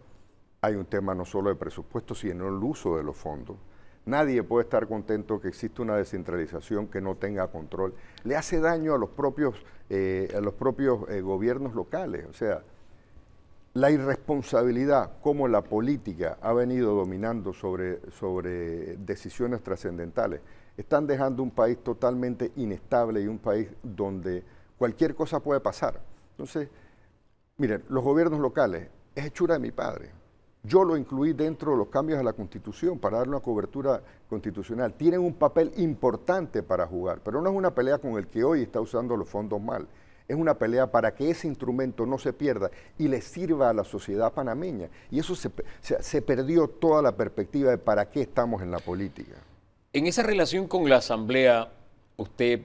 Hay un tema no solo de presupuesto, sino el uso de los fondos. Nadie puede estar contento que exista una descentralización que no tenga control. Le hace daño a los propios, eh, a los propios eh, gobiernos locales. O sea, la irresponsabilidad como la política ha venido dominando sobre, sobre decisiones trascendentales, están dejando un país totalmente inestable y un país donde cualquier cosa puede pasar. Entonces, miren, los gobiernos locales es hechura de mi padre. Yo lo incluí dentro de los cambios a la Constitución para darle una cobertura constitucional. Tienen un papel importante para jugar, pero no es una pelea con el que hoy está usando los fondos mal es una pelea para que ese instrumento no se pierda y le sirva a la sociedad panameña. Y eso se, perdió toda la perspectiva de para qué estamos en la política. En esa relación con la Asamblea, usted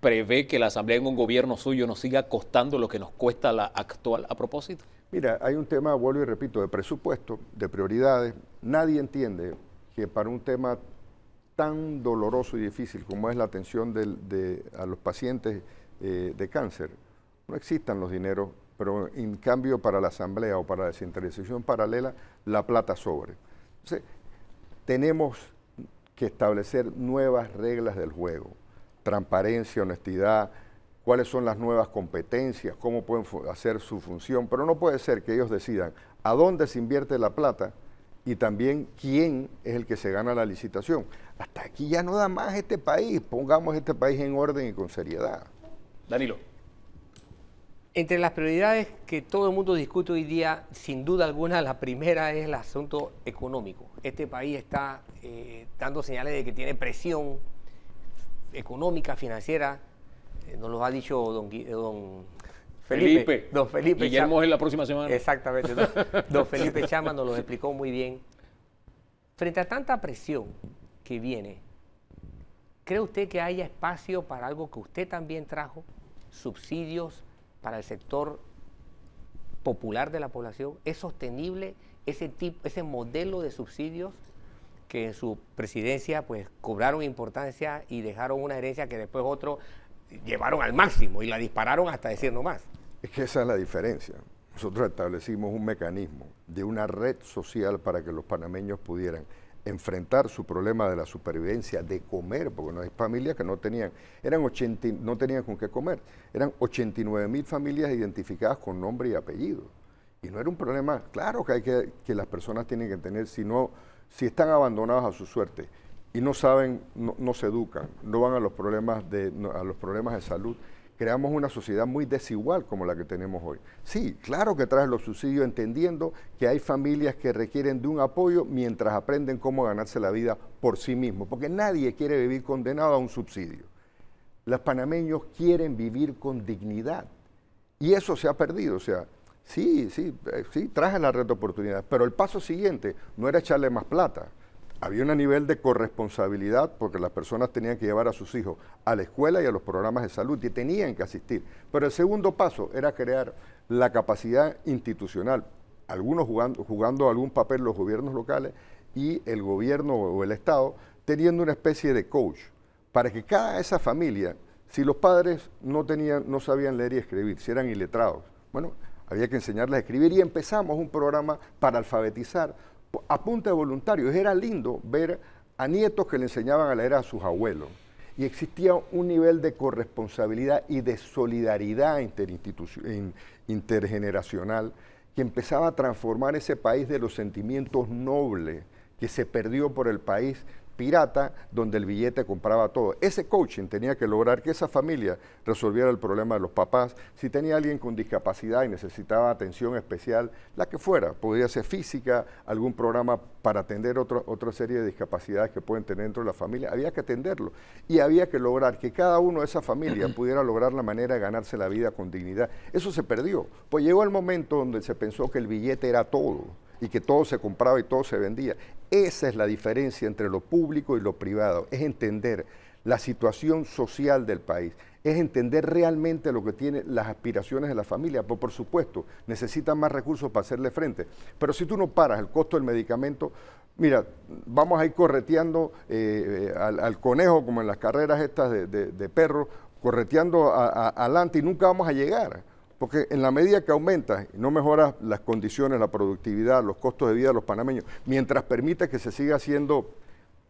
prevé que la Asamblea en un gobierno suyo nos siga costando lo que nos cuesta la actual a propósito? Mira, hay un tema, vuelvo y repito, de presupuesto, de prioridades. Nadie entiende que para un tema tan doloroso y difícil como es la atención de, a los pacientes eh, de cáncer. No existan los dineros, pero en cambio para la asamblea o para la descentralización paralela, la plata sobre. Entonces, tenemos que establecer nuevas reglas del juego, transparencia, honestidad, cuáles son las nuevas competencias, cómo pueden hacer su función, pero no puede ser que ellos decidan a dónde se invierte la plata y también quién es el que se gana la licitación. Hasta aquí ya no da más este país, pongamos este país en orden y con seriedad. Danilo. Entre las prioridades que todo el mundo discute hoy día, sin duda alguna, la primera es el asunto económico. Este país está eh, dando señales de que tiene presión económica, financiera. Eh, nos lo ha dicho don, Felipe. Felipe. Don Felipe la próxima semana. Exactamente. [LAUGHS] don Felipe Chama nos lo explicó muy bien. Frente a tanta presión que viene, ¿cree usted que haya espacio para algo que usted también trajo? subsidios para el sector popular de la población? ¿Es sostenible ese, tipo, ese modelo de subsidios que en su presidencia pues cobraron importancia y dejaron una herencia que después otros llevaron al máximo y la dispararon hasta decir no más? Es que esa es la diferencia. Nosotros establecimos un mecanismo de una red social para que los panameños pudieran enfrentar su problema de la supervivencia, de comer, porque no hay familias que no tenían, eran 80, no tenían con qué comer, eran 89 mil familias identificadas con nombre y apellido. Y no era un problema, claro que, hay que, que las personas tienen que tener, si, si están abandonadas a su suerte y no saben, no, se educan, no van a los problemas de, a los problemas de salud, creamos una sociedad muy desigual como la que tenemos hoy. Sí, claro que trae los subsidios entendiendo que hay familias que requieren de un apoyo mientras aprenden cómo ganarse la vida por sí mismos, porque nadie quiere vivir condenado a un subsidio. Los panameños quieren vivir con dignidad y eso se ha perdido, o sea, sí, sí, eh, sí, traje la red de oportunidades, pero el paso siguiente no era echarle más plata, había un nivel de corresponsabilidad porque las personas tenían que llevar a sus hijos a la escuela y a los programas de salud y tenían que asistir. Pero el segundo paso era crear la capacidad institucional, algunos jugando, jugando algún papel los gobiernos locales y el gobierno o el Estado teniendo una especie de coach para que cada esa familia, si los padres no, tenían, no sabían leer y escribir, si eran iletrados, bueno, había que enseñarles a escribir y empezamos un programa para alfabetizar a de voluntarios. Era lindo ver a nietos que le enseñaban a leer a sus abuelos. Y existía un nivel de corresponsabilidad y de solidaridad intergeneracional que empezaba a transformar ese país de los sentimientos nobles que se perdió por el país pirata donde el billete compraba todo. Ese coaching tenía que lograr que esa familia resolviera el problema de los papás. Si tenía alguien con discapacidad y necesitaba atención especial, la que fuera, podría ser física, algún programa para atender otra serie de discapacidades que pueden tener dentro de la familia, había que atenderlo. Y había que lograr que cada uno de esa familia [CLEARS THROAT] pudiera lograr la manera de ganarse la vida con dignidad. Eso se perdió. Pues llegó el momento donde se pensó que el billete era todo y que todo se compraba y todo se vendía. Esa es la diferencia entre lo público y lo privado, es entender la situación social del país, es entender realmente lo que tienen las aspiraciones de la familia, pues, por supuesto necesitan más recursos para hacerle frente, pero si tú no paras el costo del medicamento, mira, vamos a ir correteando eh, eh, al, conejo como en las carreras estas de, de, perro, correteando adelante y nunca vamos a llegar. Porque en la medida que aumenta y no mejora las condiciones, la productividad, los costos de vida de los panameños, mientras permite que se siga haciendo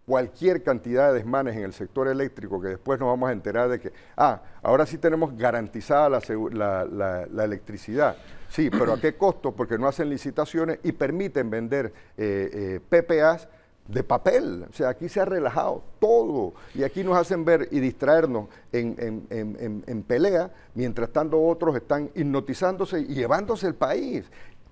cualquier cantidad de desmanes en el sector eléctrico, que después nos vamos a enterar de que, ah, ahora sí tenemos garantizada la, electricidad. Sí, pero ¿a qué costo? Porque no hacen licitaciones y permiten vender eh, eh, PPAs de papel. O sea, aquí se ha relajado todo y aquí nos hacen ver y distraernos en, en, en, en, pelea, mientras tanto otros están hipnotizándose y llevándose el país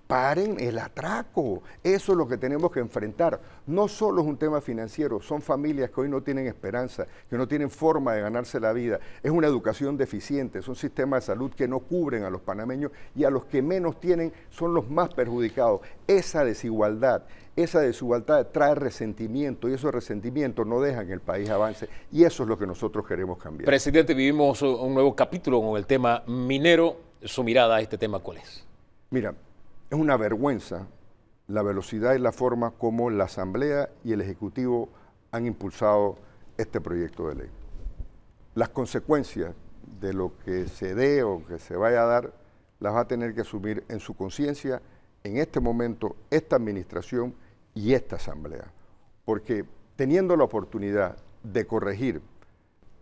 paren el atraco. Eso es lo que tenemos que enfrentar. No solo es un tema financiero, son familias que hoy no tienen esperanza, que no tienen forma de ganarse la vida. Es una educación deficiente, es un sistema de salud que no cubren a los panameños y a los que menos tienen son los más perjudicados. Esa desigualdad, esa desigualdad trae resentimiento y esos resentimientos no dejan que el país avance y eso es lo que nosotros queremos cambiar. Presidente, vivimos un nuevo capítulo con el tema minero. Su mirada a este tema, ¿cuál es? Mira, es una vergüenza la velocidad y la forma como la Asamblea y el Ejecutivo han impulsado este proyecto de ley. Las consecuencias de lo que se dé o que se vaya a dar las va a tener que asumir en su conciencia en este momento esta administración y esta asamblea. Porque teniendo la oportunidad de corregir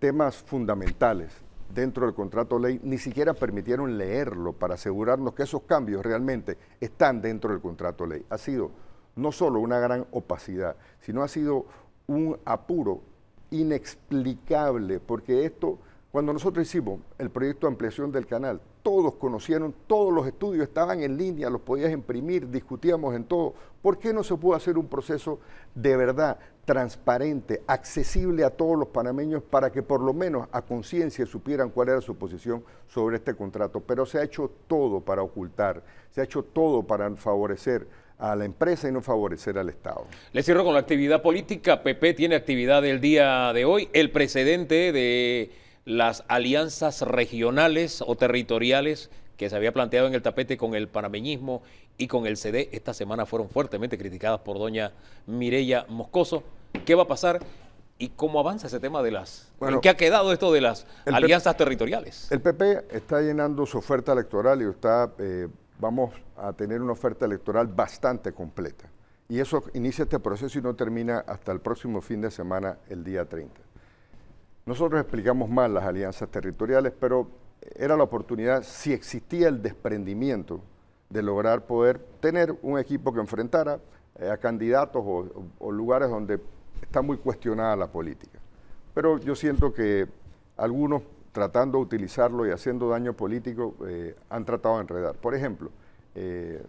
temas fundamentales dentro del contrato ley ni siquiera permitieron leerlo para asegurarnos que esos cambios realmente están dentro del contrato ley. Ha sido no solo una gran opacidad, sino ha sido un apuro inexplicable, porque esto cuando nosotros hicimos el proyecto de ampliación del canal, todos conocieron, todos los estudios estaban en línea, los podías imprimir, discutíamos en todo. ¿Por qué no se pudo hacer un proceso de verdad transparente, accesible a todos los panameños para que por lo menos a conciencia supieran cuál era su posición sobre este contrato? Pero se ha hecho todo para ocultar, se ha hecho todo para favorecer a la empresa y no favorecer al Estado. Le cierro con la actividad política. PP tiene actividad del día de hoy. El precedente de las alianzas regionales o territoriales que se había planteado en el tapete con el panameñismo y con el CD esta semana fueron fuertemente criticadas por doña Mireya Moscoso. ¿Qué va a pasar? ¿Y cómo avanza ese tema de las... ¿En qué ha quedado esto de las alianzas territoriales? El PP está llenando su oferta electoral y está, eh, vamos a tener una oferta electoral bastante completa. Y eso inicia este proceso y no termina hasta el próximo fin de semana, el día 30. Nosotros explicamos mal las alianzas territoriales, pero era la oportunidad, si existía el desprendimiento, de lograr poder tener un equipo que enfrentara eh, a candidatos o, lugares donde está muy cuestionada la política. Pero yo siento que algunos tratando de utilizarlo y haciendo daño político eh, han tratado de enredar. Por ejemplo, eh,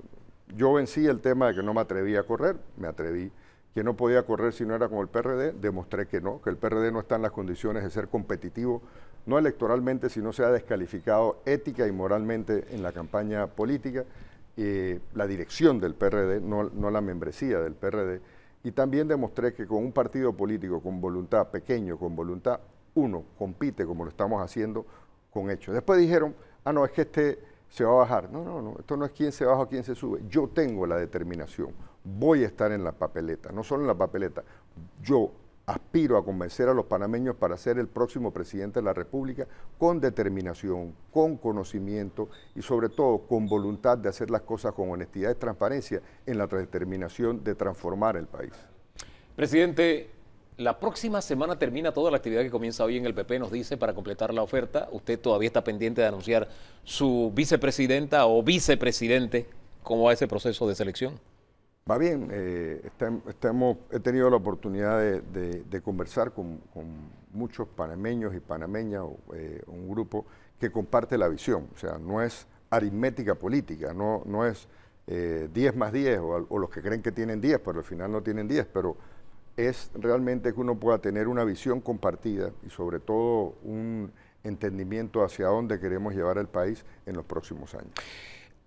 yo vencí el tema de que no me atreví a correr, me atreví que no podía correr si no era con el PRD, demostré que no, que el PRD no está en las condiciones de ser competitivo, no electoralmente, sino se ha descalificado ética y moralmente en la campaña política, eh, la dirección del PRD, no, la membresía del PRD, y también demostré que con un partido político con voluntad pequeño, con voluntad uno, compite como lo estamos haciendo con hechos. Después dijeron, ah, no, es que este se va a bajar. No, no, no, esto no es quién se baja o quién se sube. Yo tengo la determinación voy a estar en la papeleta, no solo en la papeleta, yo aspiro a convencer a los panameños para ser el próximo presidente de la República con determinación, con conocimiento y sobre todo con voluntad de hacer las cosas con honestidad y transparencia en la determinación de transformar el país. Presidente, la próxima semana termina toda la actividad que comienza hoy en el PP, nos dice, para completar la oferta. Usted todavía está pendiente de anunciar su vicepresidenta o vicepresidente. ¿Cómo va ese proceso de selección? va bien. Eh, he tenido la oportunidad de, conversar con, muchos panameños y panameñas, eh, un grupo que comparte la visión. O sea, no es aritmética política, no, no es 10 eh, más 10 o, o, los que creen que tienen 10, pero al final no tienen 10, pero es realmente que uno pueda tener una visión compartida y sobre todo un entendimiento hacia dónde queremos llevar el país en los próximos años.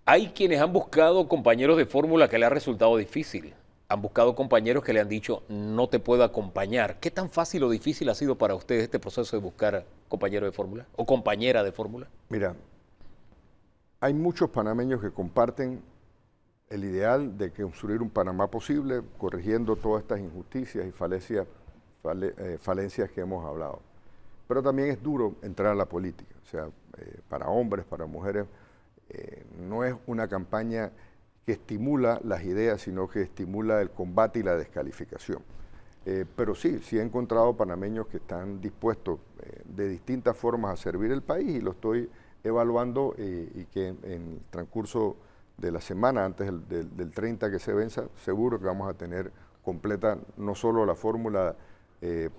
Hay quienes han buscado compañeros de fórmula que le ha resultado difícil. Han buscado compañeros que le han dicho, no te puedo acompañar. ¿Qué tan fácil o difícil ha sido para ustedes este proceso de buscar compañero de fórmula o compañera de fórmula? Mira, hay muchos panameños que comparten el ideal de construir un Panamá posible, corrigiendo todas estas injusticias y eh, falencias, que hemos hablado. Pero también es duro entrar a la política, o sea, eh, para hombres, para mujeres eh, no es una campaña que estimula las ideas, sino que estimula el combate y la descalificación. Eh, pero sí, sí he encontrado panameños que están dispuestos eh, de distintas formas a servir el país y lo estoy evaluando y que en, el transcurso de la semana, antes del, 30 que se venza, seguro que vamos a tener completa no solo la fórmula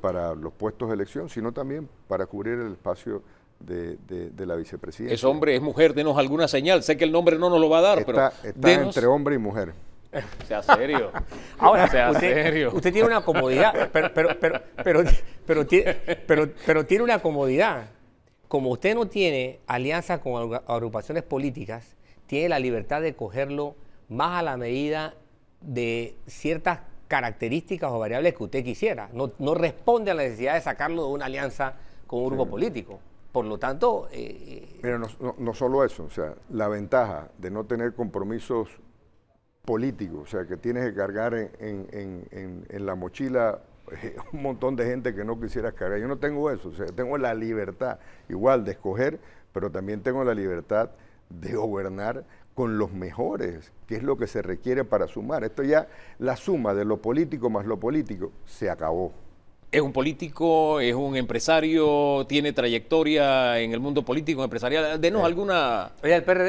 para los puestos de elección, sino también para cubrir el espacio de, la vicepresidenta. Es hombre, es mujer, denos alguna señal. Sé que el nombre no nos lo va a dar, pero. Está entre hombre y mujer. [LAUGHS] Sea serio. [LAUGHS] Ahora, sea usted, serio. usted tiene una comodidad, pero, pero, pero, pero, tiene una comodidad. Como usted no tiene alianza con agrupaciones políticas, tiene la libertad de cogerlo más a la medida de ciertas características o variables que usted quisiera. No, no responde a la necesidad de sacarlo de una alianza con un grupo político. Por lo tanto... pero eh, eh, no, solo eso, o sea, la ventaja de no tener compromisos políticos, o sea, que tienes que cargar en, en la mochila eh, [LAUGHS] un montón de gente que no quisieras cargar. Yo no tengo eso, o sea, tengo la libertad igual de escoger, pero también tengo la libertad de gobernar con los mejores, que es lo que se requiere para sumar. Esto ya, la suma de lo político más lo político, se acabó. Es un político, es un empresario, tiene trayectoria en el mundo político, empresarial. Denos eh. alguna.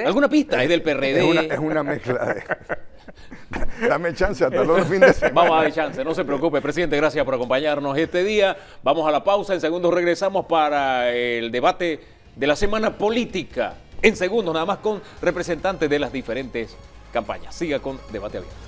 ¿Alguna pista? Es, del PRD. Es una, mezcla de. [LAUGHS] Dame chance hasta los fin de semana. Vamos a dar chance, no se preocupe, presidente. Gracias por acompañarnos este día. Vamos a la pausa. En segundos regresamos para el debate de la semana política. En segundos, nada más con representantes de las diferentes campañas. Siga con Debate Abierto.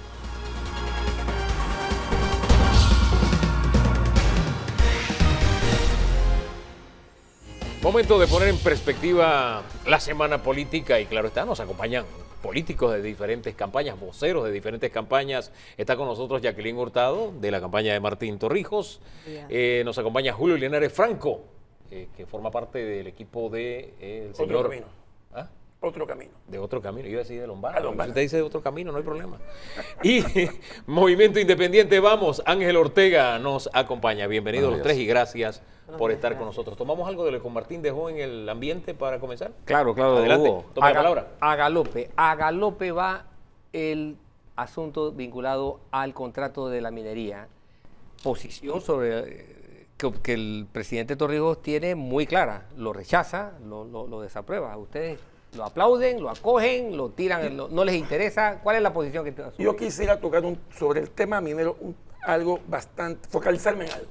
Momento de poner en perspectiva la semana política y claro está, nos acompañan políticos de diferentes campañas, voceros de diferentes campañas. Está con nosotros Jacqueline Hurtado de la campaña de Martín Torrijos. Eh, nos acompaña Julio Linares Franco, eh, que forma parte del equipo de eh, señor otro camino. De otro camino, yo decidí de Lombana. Si usted dice de otro camino, no hay problema. Y [LAUGHS] Movimiento Independiente, vamos, Ángel Ortega nos acompaña. Bienvenidos los tres y gracias por estar con nosotros. ¿Tomamos algo de lo que Martín dejó en el ambiente para comenzar? Claro, claro. Adelante, toma la palabra. A galope, a galope va el asunto vinculado al contrato de la minería. Posición sobre eh, que, el presidente Torrijos tiene muy clara, lo rechaza, lo, lo, lo desaprueba. Ustedes lo aplauden, lo acogen, lo tiran, no les interesa. ¿Cuál es la posición que tienen? Yo quisiera tocar sobre el tema minero algo bastante, focalizarme en algo.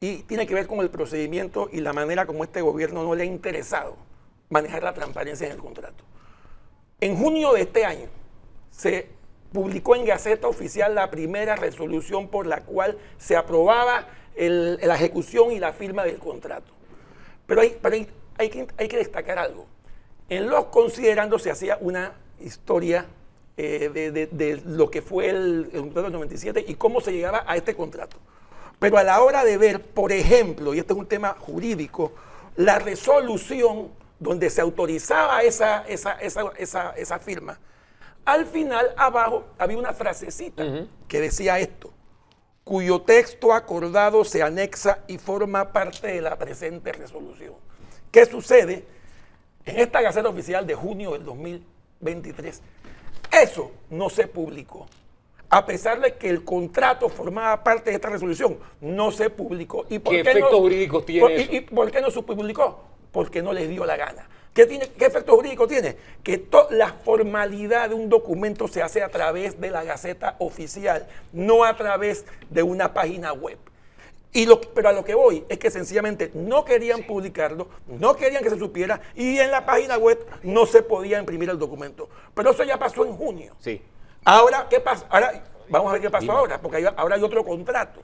Y tiene que ver con el procedimiento y la manera como este gobierno no le ha interesado manejar la transparencia en el contrato. En junio de este año se publicó en Gaceta Oficial la primera resolución por la cual se aprobaba la ejecución y la firma del contrato. Pero hay, hay que destacar algo. En los considerando se hacía una historia eh, de, lo que fue el, 97 y cómo se llegaba a este contrato. Pero a la hora de ver, por ejemplo, y este es un tema jurídico, la resolución donde se autorizaba esa, esa, firma, al final abajo había una frasecita que decía esto, cuyo texto acordado se anexa y forma parte de la presente resolución. ¿Qué sucede? en esta Gaceta Oficial de junio del 2023. Eso no se publicó. A pesar de que el contrato formaba parte de esta resolución, no se publicó. ¿Y por ¿Qué, efectos tiene Y, por qué no se publicó? Porque no les dio la gana. ¿Qué, efecto jurídico tiene? Que toda la formalidad de un documento se hace a través de la Gaceta Oficial, no a través de una página web lo, pero a lo que voy es que sencillamente no querían publicarlo, no querían que se supiera y en la página web no se podía imprimir el documento. Pero eso ya pasó en junio. Sí. Ahora, ¿qué pasa? Ahora, vamos a ver qué pasó ahora, porque ahora hay otro contrato.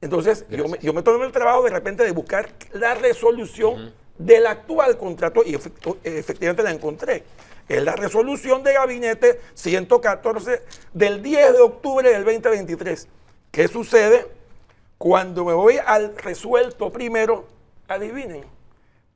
Entonces, yo me, tomé el trabajo de repente de buscar la resolución del actual contrato y efectivamente la encontré. Es la resolución de gabinete 114 del 10 de octubre del 2023. ¿Qué sucede? Cuando me voy al resuelto primero, adivinen,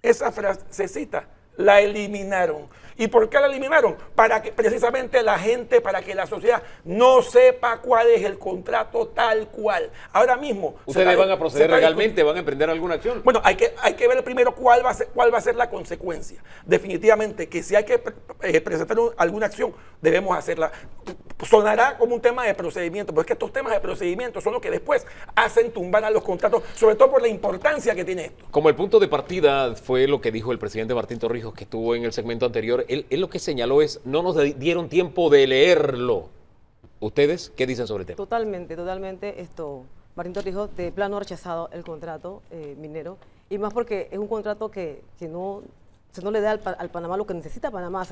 esa frasecita la eliminaron. ¿Y por qué la eliminaron? Para que precisamente la gente, para que la sociedad no sepa cuál es el contrato tal cual. Ahora mismo. ¿Ustedes van a proceder legalmente? ¿Van a emprender alguna acción? Bueno, hay que, hay que ver primero cuál va, a ser, cuál va a ser la consecuencia. Definitivamente que si hay que eh, presentar alguna acción, debemos hacerla. Sonará como un tema de procedimiento, porque es que estos temas de procedimiento son los que después hacen tumbar a los contratos, sobre todo por la importancia que tiene esto. Como el punto de partida fue lo que dijo el presidente Martín Torrijos, que estuvo en el segmento anterior, él, lo que señaló es, no nos dieron tiempo de leerlo. ¿Ustedes qué dicen sobre el tema? Totalmente, totalmente esto. Martín Torrijos de plano rechazado el contrato eh, minero, y más porque es un contrato que, que no, no le da al, Panamá lo que necesita Panamá,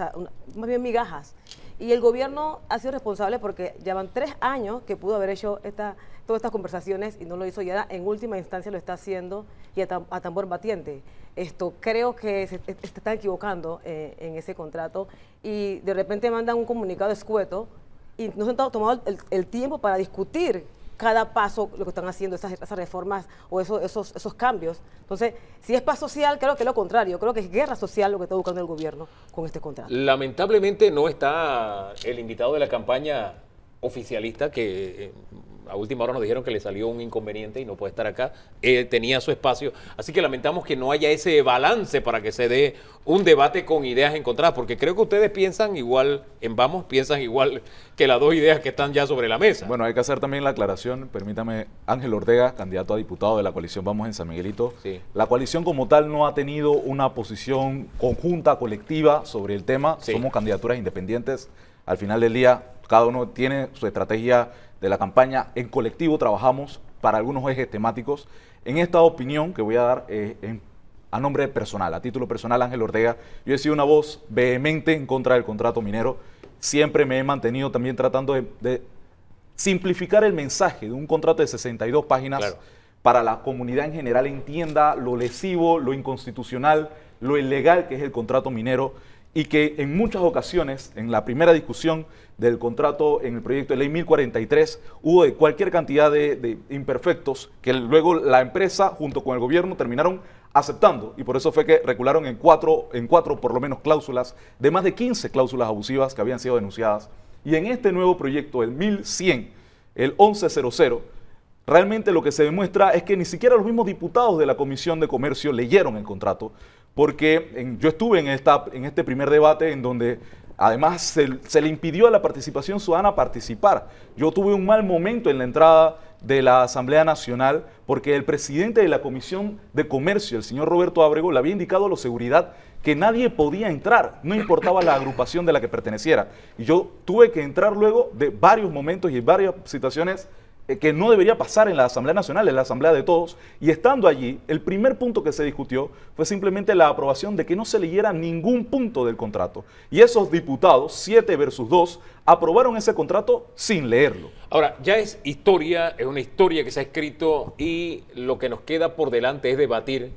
más bien migajas. Y el gobierno ha sido responsable porque llevan tres años que pudo haber hecho esta, todas estas conversaciones y no lo hizo y ahora en última instancia lo está haciendo y a, a tambor batiente. Esto creo que se, está equivocando eh, en ese contrato y de repente mandan un comunicado escueto y no se han tomado el tiempo para discutir cada paso lo que están haciendo esas, esas reformas o esos, esos, esos, cambios. Entonces, si es paz social, creo que es lo contrario, creo que es guerra social lo que está buscando el gobierno con este contrato. Lamentablemente no está el invitado de la campaña oficialista que eh, a última hora nos dijeron que le salió un inconveniente y no puede estar acá. Eh, tenía su espacio. Así que lamentamos que no haya ese balance para que se dé un debate con ideas encontradas, porque creo que ustedes piensan igual, en Vamos, piensan igual que las dos ideas que están ya sobre la mesa. Bueno, hay que hacer también la aclaración, permítame, Ángel Ortega, candidato a diputado de la coalición Vamos en San Miguelito. Sí. La coalición como tal no ha tenido una posición conjunta, colectiva sobre el tema. Somos candidaturas independientes. Al final del día, cada uno tiene su estrategia de la campaña. En colectivo trabajamos para algunos ejes temáticos. En esta opinión que voy a dar eh, a nombre personal, a título personal, Ángel Ortega, yo he sido una voz vehemente en contra del contrato minero. Siempre me he mantenido también tratando de, simplificar el mensaje de un contrato de 62 páginas para la comunidad en general entienda lo lesivo, lo inconstitucional, lo ilegal que es el contrato minero y que en muchas ocasiones, en la primera discusión del contrato en el proyecto de ley 1043, hubo cualquier cantidad de, imperfectos que luego la empresa junto con el gobierno terminaron aceptando y por eso fue que regularon en cuatro, en cuatro por lo menos cláusulas, de más de 15 cláusulas abusivas que habían sido denunciadas. Y en este nuevo proyecto, el 1100, el 1100, realmente lo que se demuestra es que ni siquiera los mismos diputados de la Comisión de Comercio leyeron el contrato porque yo estuve en, esta, en este primer debate en donde además se, le impidió a la participación ciudadana participar. Yo tuve un mal momento en la entrada de la Asamblea Nacional porque el presidente de la Comisión de Comercio, el señor Roberto Abrego, le había indicado a la seguridad que nadie podía entrar, no importaba la agrupación de la que perteneciera. Y yo tuve que entrar luego de varios momentos y varias situaciones eh, que no debería pasar en la Asamblea Nacional, en la Asamblea de todos, y estando allí, el primer punto que se discutió fue simplemente la aprobación de que no se leyera ningún punto del contrato. Y esos diputados, 7 versus 2, aprobaron ese contrato sin leerlo. Ahora, ya es historia, es una historia que se ha escrito y lo que nos queda por delante es debatir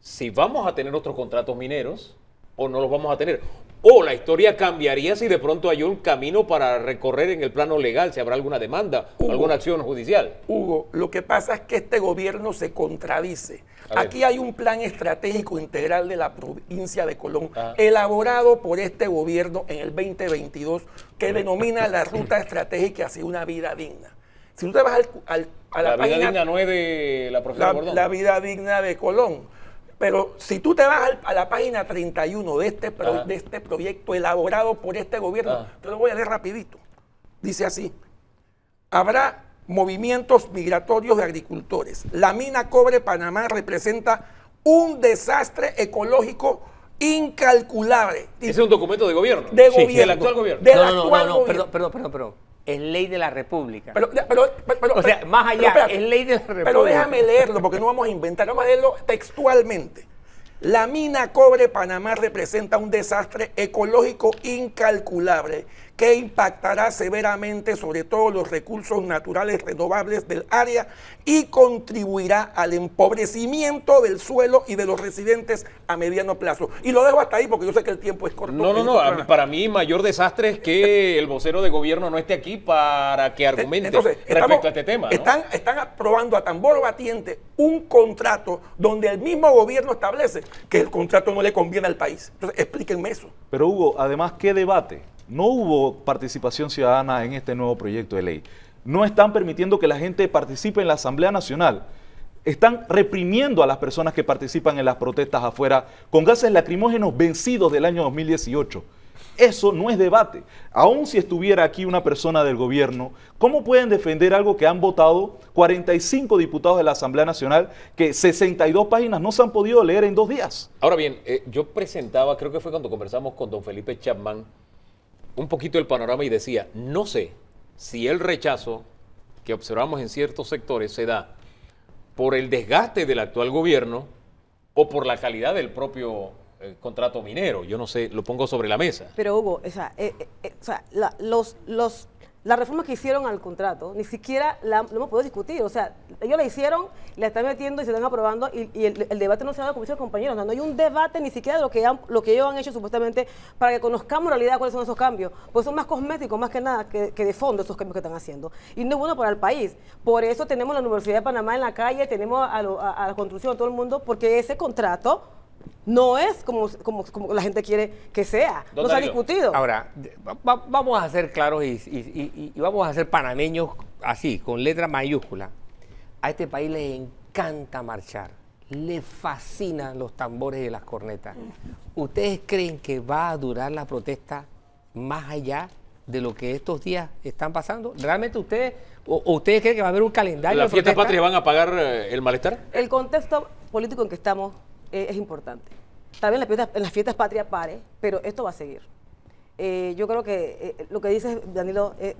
si vamos a tener otros contratos mineros o no los vamos a tener, o la historia cambiaría si de pronto hay un camino para recorrer en el plano legal, si habrá alguna demanda o alguna acción judicial. Hugo, lo que pasa es que este gobierno se contradice. Aquí hay un plan estratégico integral de la provincia de Colón, ah. elaborado por este gobierno en el 2022, que ah. denomina la ruta estratégica hacia una vida digna. Si tú te vas al, a la, la vida digna no es de la profesora La vida digna de Colón pero si tú te vas a la página 31 de este, de este proyecto elaborado por este gobierno, te lo voy a leer rapidito. Dice así, habrá movimientos migratorios de agricultores. La mina cobre Panamá representa un desastre ecológico incalculable. Ese es un documento de gobierno. De gobierno. Del actual gobierno. no, no, no, perdón, perdón, perdón. perdón es ley de la República. Pero, o sea, más allá, es ley de la República. Pero déjame leerlo, porque no vamos a inventar, vamos a leerlo textualmente. La mina cobre Panamá representa un desastre ecológico incalculable que impactará severamente sobre todo los recursos naturales renovables del área y contribuirá al empobrecimiento del suelo y de los residentes a mediano plazo. Y lo dejo hasta ahí porque yo sé que el tiempo es corto. No, no, no. para mí, mayor desastre es que el vocero de gobierno no esté aquí para que eh, argumente respecto a este tema. Están, están aprobando a tambor batiente un contrato donde el mismo gobierno establece que el contrato no le conviene al país. Entonces, explíquenme eso. Pero Hugo, además, ¿qué debate? no hubo participación ciudadana en este nuevo proyecto de ley. No están permitiendo que la gente participe en la Asamblea Nacional. Están reprimiendo a las personas que participan en las protestas afuera con gases lacrimógenos vencidos del año 2018. Eso no es debate. Aún si estuviera aquí una persona del gobierno, ¿cómo pueden defender algo que han votado 45 diputados de la Asamblea Nacional que 62 páginas no se han podido leer en dos días? Ahora bien, eh, yo presentaba, creo que fue cuando conversamos con don Felipe Chapman, un poquito el panorama y decía, no sé si el rechazo que observamos en ciertos sectores se da por el desgaste del actual gobierno o por la calidad del propio eh, contrato minero. Yo no sé, lo pongo sobre la mesa. Pero Hugo, o sea, eh, eh, los, los la reforma que hicieron al contrato, ni siquiera la, lo hemos podido discutir. O sea, ellos la hicieron, la están metiendo y se están aprobando y, el, debate no se ha dado con muchos compañeros. No, hay un debate ni siquiera de lo que, lo que ellos han hecho supuestamente para que conozcamos en realidad cuáles son esos cambios. Pues son más cosméticos, más que nada, que, de fondo esos cambios que están haciendo. Y no es bueno para el país. Por eso tenemos la Universidad de Panamá en la calle, tenemos a, la construcción de todo el mundo, porque ese contrato no es como, como, la gente quiere que sea. no se ha discutido. Ahora, vamos a ser claros y, vamos a ser panameños así, con letra mayúscula. A este país le encanta marchar, le fascinan los tambores y las cornetas. ¿Ustedes creen que va a durar la protesta más allá de lo que estos días están pasando? ¿Realmente ustedes, ustedes creen que va a haber un calendario? ¿Las fiestas patrias van a pagar eh, el malestar? El contexto político en que estamos eh, es importante. también vez en las fiestas, en patrias pare, pero esto va a seguir. Eh, yo creo que eh, lo que dice Danilo, es,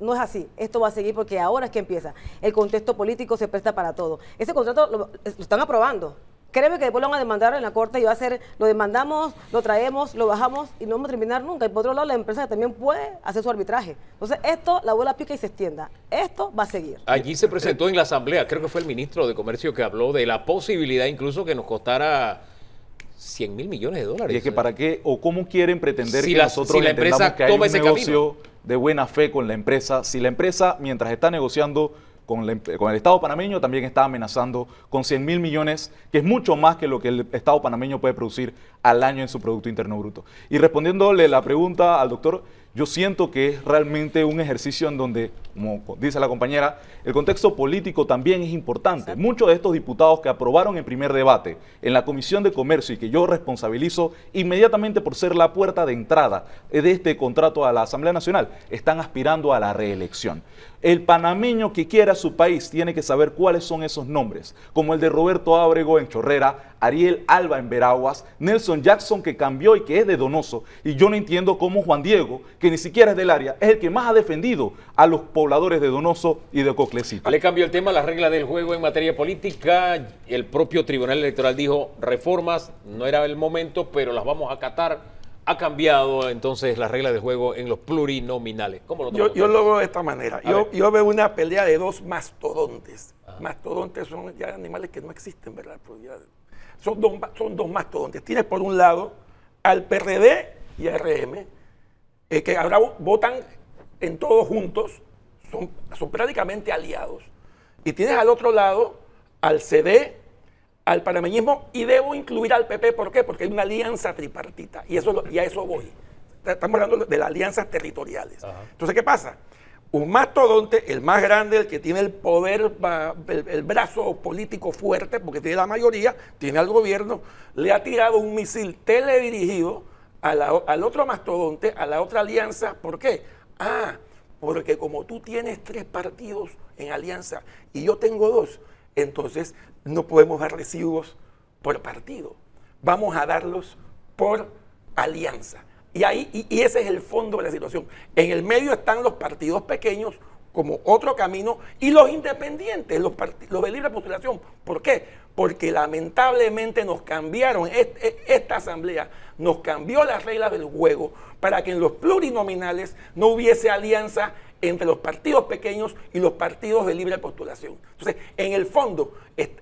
no es así. Esto va a seguir porque ahora es que empieza. El contexto político se presta para todo. Ese contrato lo están aprobando. Créeme que después lo van a demandar en la corte y va a ser, lo demandamos, lo traemos, lo bajamos y no vamos a terminar nunca. Y por otro lado, la empresa también puede hacer su arbitraje. Entonces, esto, la bola pica y se extienda. Esto va a seguir. Allí se presentó en la asamblea, creo que fue el ministro de Comercio que habló de la posibilidad incluso que nos costara 100 mil millones de dólares. Y es que para qué o cómo quieren pretender que la, nosotros si la empresa que un ese negocio de buena fe con la empresa, si la empresa mientras está negociando Em, con, el Estado panameño también está amenazando con 100 mil millones, que es mucho más que lo que el Estado panameño puede producir al año en su Producto Interno Bruto. Y respondiéndole la pregunta al doctor, yo siento que es realmente un ejercicio en donde, como dice la compañera, el contexto político también es importante. Muchos de estos diputados que aprobaron el primer debate en la Comisión de Comercio y que yo responsabilizo inmediatamente por ser la puerta de entrada de este contrato a la Asamblea Nacional, están aspirando a la reelección. El panameño que quiera su país tiene que saber cuáles son esos nombres, como el de Roberto Ábrego en Chorrera, Ariel Alba en Veraguas, Nelson Jackson que cambió y que es de Donoso, y yo no entiendo cómo Juan Diego, que ni siquiera es del área, es el que más ha defendido a los pobladores de Donoso y de Coclesito. Le cambió el tema, la regla del juego en materia política, el propio Tribunal Electoral dijo reformas, no era el momento, pero las vamos a acatar ha cambiado entonces la regla de juego en los plurinominales. ¿Cómo yo, yo lo veo de esta manera. Yo, veo una pelea de dos mastodontes. Mastodontes son ya animales que no existen, ¿verdad? Pues son dos, mastodontes. Tienes por un lado al PRD y al RM, eh, que ahora votan en todos juntos, son, son prácticamente aliados. Y tienes al otro lado al CD al panameñismo y debo incluir al PP. ¿Por qué? Porque hay una alianza tripartita y, eso, a eso voy. Estamos hablando de las alianzas territoriales. Entonces, ¿qué pasa? Un mastodonte, el más grande, el que tiene el poder, el, brazo político fuerte, porque tiene la mayoría, tiene al gobierno, le ha tirado un misil teledirigido al otro mastodonte, a la otra alianza. ¿Por qué? Ah, porque como tú tienes tres partidos en alianza y yo tengo dos, entonces no podemos dar residuos por partido, vamos a darlos por alianza. Y, ahí, y, ese es el fondo de la situación. En el medio están los partidos pequeños como otro camino y los independientes, los, los de libre postulación. ¿Por qué? Porque lamentablemente nos cambiaron, e, esta asamblea nos cambió las reglas del juego para que en los plurinominales no hubiese alianza entre los partidos pequeños y los partidos de libre postulación. Entonces, en el fondo, eh,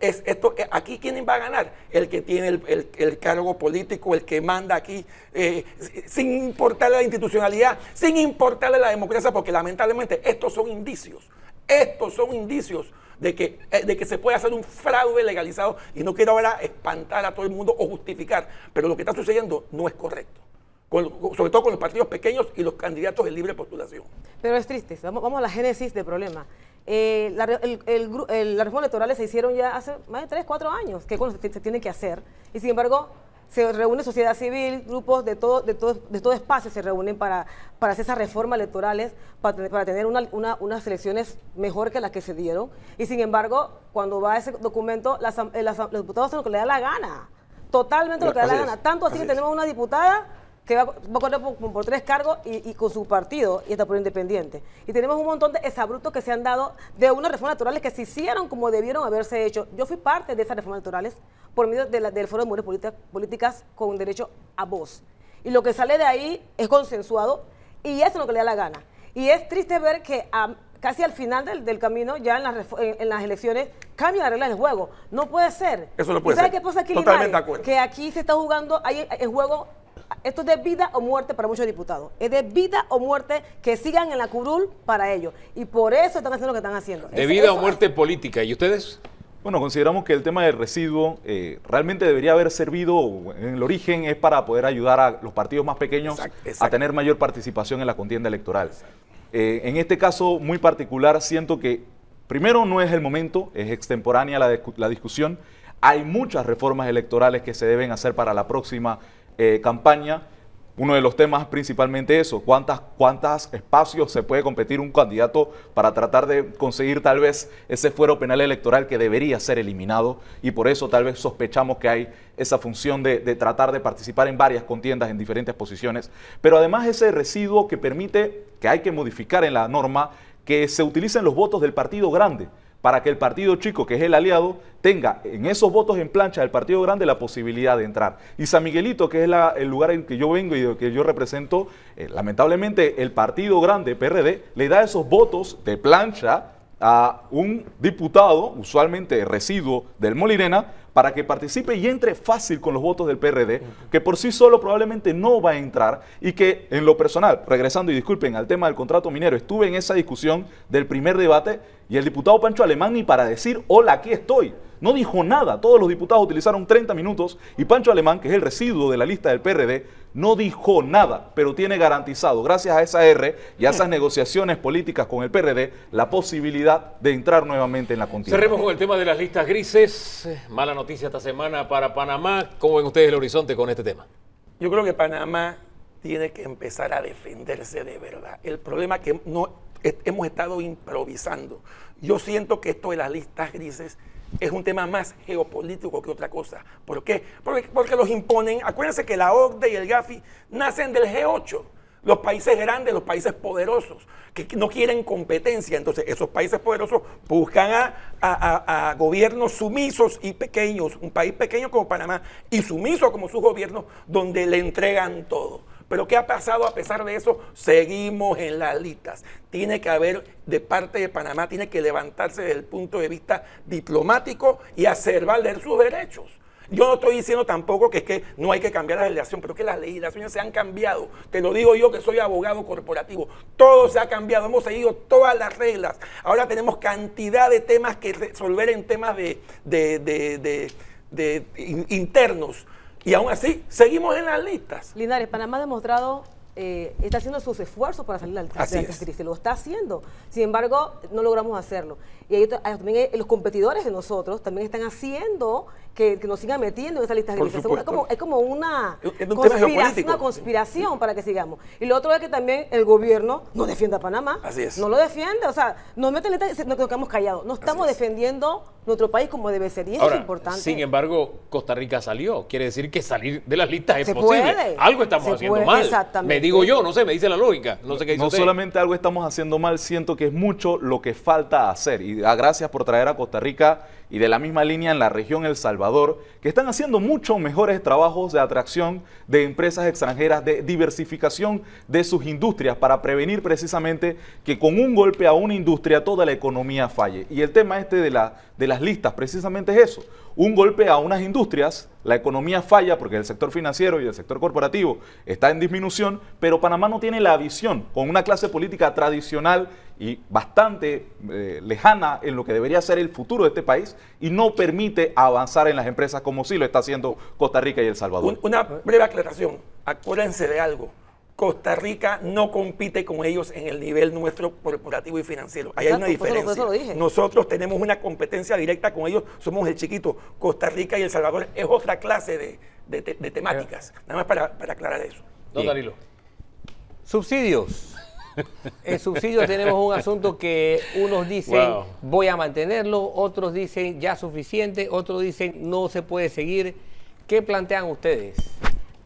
aquí quién va a ganar, el que tiene el, cargo político, el que manda aquí, eh, sin importarle la institucionalidad, sin importarle la democracia, porque lamentablemente estos son indicios, estos son indicios eh, de que se puede hacer un fraude legalizado y no quiero ahora espantar a todo el mundo o justificar, pero lo que está sucediendo no es correcto sobre todo con los partidos pequeños y los candidatos de libre postulación. Pero es triste, vamos, a la génesis del problema. Eh, el, las reformas electorales se hicieron ya hace más de 3, 4 años, que se, se tiene que hacer, y sin embargo se reúne sociedad civil, grupos de todo, de todo, de todo espacio se reúnen para, para hacer esas reformas electorales, para, para tener unas elecciones mejor que las que se dieron. Y sin embargo, cuando va ese documento, las, eh, los diputados hacen lo que le da la gana. Totalmente lo que le da la gana. Tanto así que tenemos una diputada que va, a correr por, tres cargos y, con su partido y está por independiente. Y tenemos un montón de exabruptos que se han dado de unas reformas naturales que se hicieron como debieron haberse hecho. Yo fui parte de esas reformas naturales por medio de del Foro de Mujeres Políticas, con derecho a voz. Y lo que sale de ahí es consensuado y eso es lo que le da la gana. Y es triste ver que casi al final del, camino, ya en las, elecciones, cambia la regla del juego. No puede ser. Eso no puede ser. qué pasa aquí, Totalmente De acuerdo. Que aquí se está jugando, hay en juego esto es de vida o muerte para muchos diputados. Es de vida o muerte que sigan en la curul para ellos. Y por eso están haciendo lo que están haciendo. De vida o muerte política. ¿Y ustedes? Bueno, consideramos que el tema del residuo eh, realmente debería haber servido, en el origen es para poder ayudar a los partidos más pequeños a tener mayor participación en la contienda electoral. Eh, en este caso muy particular, siento que primero no es el momento, es extemporánea la, la discusión. Hay muchas reformas electorales que se deben hacer para la próxima eh, campaña, uno de los temas principalmente eso, cuántas, cuántos espacios se puede competir un candidato para tratar de conseguir tal vez ese fuero penal electoral que debería ser eliminado y por eso tal vez sospechamos que hay esa función de, de tratar de participar en varias contiendas en diferentes posiciones, pero además ese residuo que permite, que hay que modificar en la norma, que se utilicen los votos del partido grande para que el partido chico, que es el aliado, tenga en esos votos en plancha del partido grande la posibilidad de entrar. Y San Miguelito, que es el lugar en que yo vengo y que yo represento, eh, lamentablemente el partido grande, PRD, le da esos votos de plancha a un diputado, usualmente residuo del Molirena, para que participe y entre fácil con los votos del PRD, que por sí solo probablemente no va a entrar y que en lo personal, regresando y disculpen al tema del contrato minero, estuve en esa discusión del primer debate y el diputado Pancho Alemán ni para decir, hola, aquí estoy. No dijo nada, todos los diputados utilizaron 30 minutos y Pancho Alemán, que es el residuo de la lista del PRD, no dijo nada, pero tiene garantizado, gracias a esa R y a esas negociaciones políticas con el PRD, la posibilidad de entrar nuevamente en la contienda. Cerremos con el tema de las listas grises. Mala noticia esta semana para Panamá. ¿Cómo ven ustedes el horizonte con este tema? Yo creo que Panamá tiene que empezar a defenderse de verdad. El problema es que no, hemos estado improvisando. Yo siento que esto de las listas grises es un tema más geopolítico que otra cosa. ¿Por qué? Porque, porque los imponen. Acuérdense que la OCDE y el GAFI nacen del G8. Los países grandes, los países poderosos, que no quieren competencia. Entonces, esos países poderosos buscan a, gobiernos sumisos y pequeños. Un país pequeño como Panamá y sumiso como sus gobiernos, donde le entregan todo. Pero ¿qué ha pasado a pesar de eso? Seguimos en las listas. Tiene que haber de parte de Panamá, tiene que levantarse desde el punto de vista diplomático y hacer valer sus derechos. Yo no estoy diciendo tampoco que es que no hay que cambiar la legislación, pero que las legislaciones se han cambiado. Te lo digo yo que soy abogado corporativo. Todo se ha cambiado, hemos seguido todas las reglas. Ahora tenemos cantidad de temas que resolver en temas de, de, de, de internos. Y aún así, seguimos en las listas. Linares, Panamá ha demostrado eh, está haciendo sus esfuerzos para salir de la, de crisis, lo está haciendo. Sin embargo, no logramos hacerlo. Y ah, también eh, los competidores de nosotros también están haciendo que, nos sigan metiendo en esa lista de Es como, es como una, conspiración, para que sigamos. Y lo otro es que también el gobierno no defiende a Panamá. Así es. No lo defiende, o sea, nos meten en lista y nos quedamos callados. No estamos defendiendo nuestro país como debe ser. Y es importante. Sin embargo, Costa Rica salió. Quiere decir que salir de las listas es posible. Algo estamos haciendo mal. Exactamente. Digo eh, yo, no sé, me dice la lógica. No solamente algo estamos haciendo mal, siento que es mucho lo que falta hacer. Y ah, gracias por traer a Costa Rica y de la misma línea en la región El Salvador, que están haciendo muchos mejores trabajos de atracción de empresas extranjeras, de diversificación de sus industrias para prevenir precisamente que con un golpe a una industria toda la economía falle. Y el tema este de, la, de las listas precisamente es eso un golpe a unas industrias, la economía falla porque el sector financiero y el sector corporativo está en disminución, pero Panamá no tiene la visión con una clase política tradicional y bastante eh, lejana en lo que debería ser el futuro de este país y no permite avanzar en las empresas como sí lo está haciendo Costa Rica y El Salvador. Una breve aclaración, acuérdense de algo. Costa Rica no compite con ellos en el nivel nuestro corporativo y financiero. hay una diferencia. Nosotros tenemos una competencia directa con ellos, somos el chiquito. Costa Rica y El Salvador es otra clase de, temáticas. Nada más para, aclarar eso. Don Danilo. Subsidios. [LAUGHS] En subsidios tenemos un asunto que unos dicen voy a mantenerlo, otros dicen ya suficiente, otros dicen no se puede seguir. ¿Qué plantean ustedes?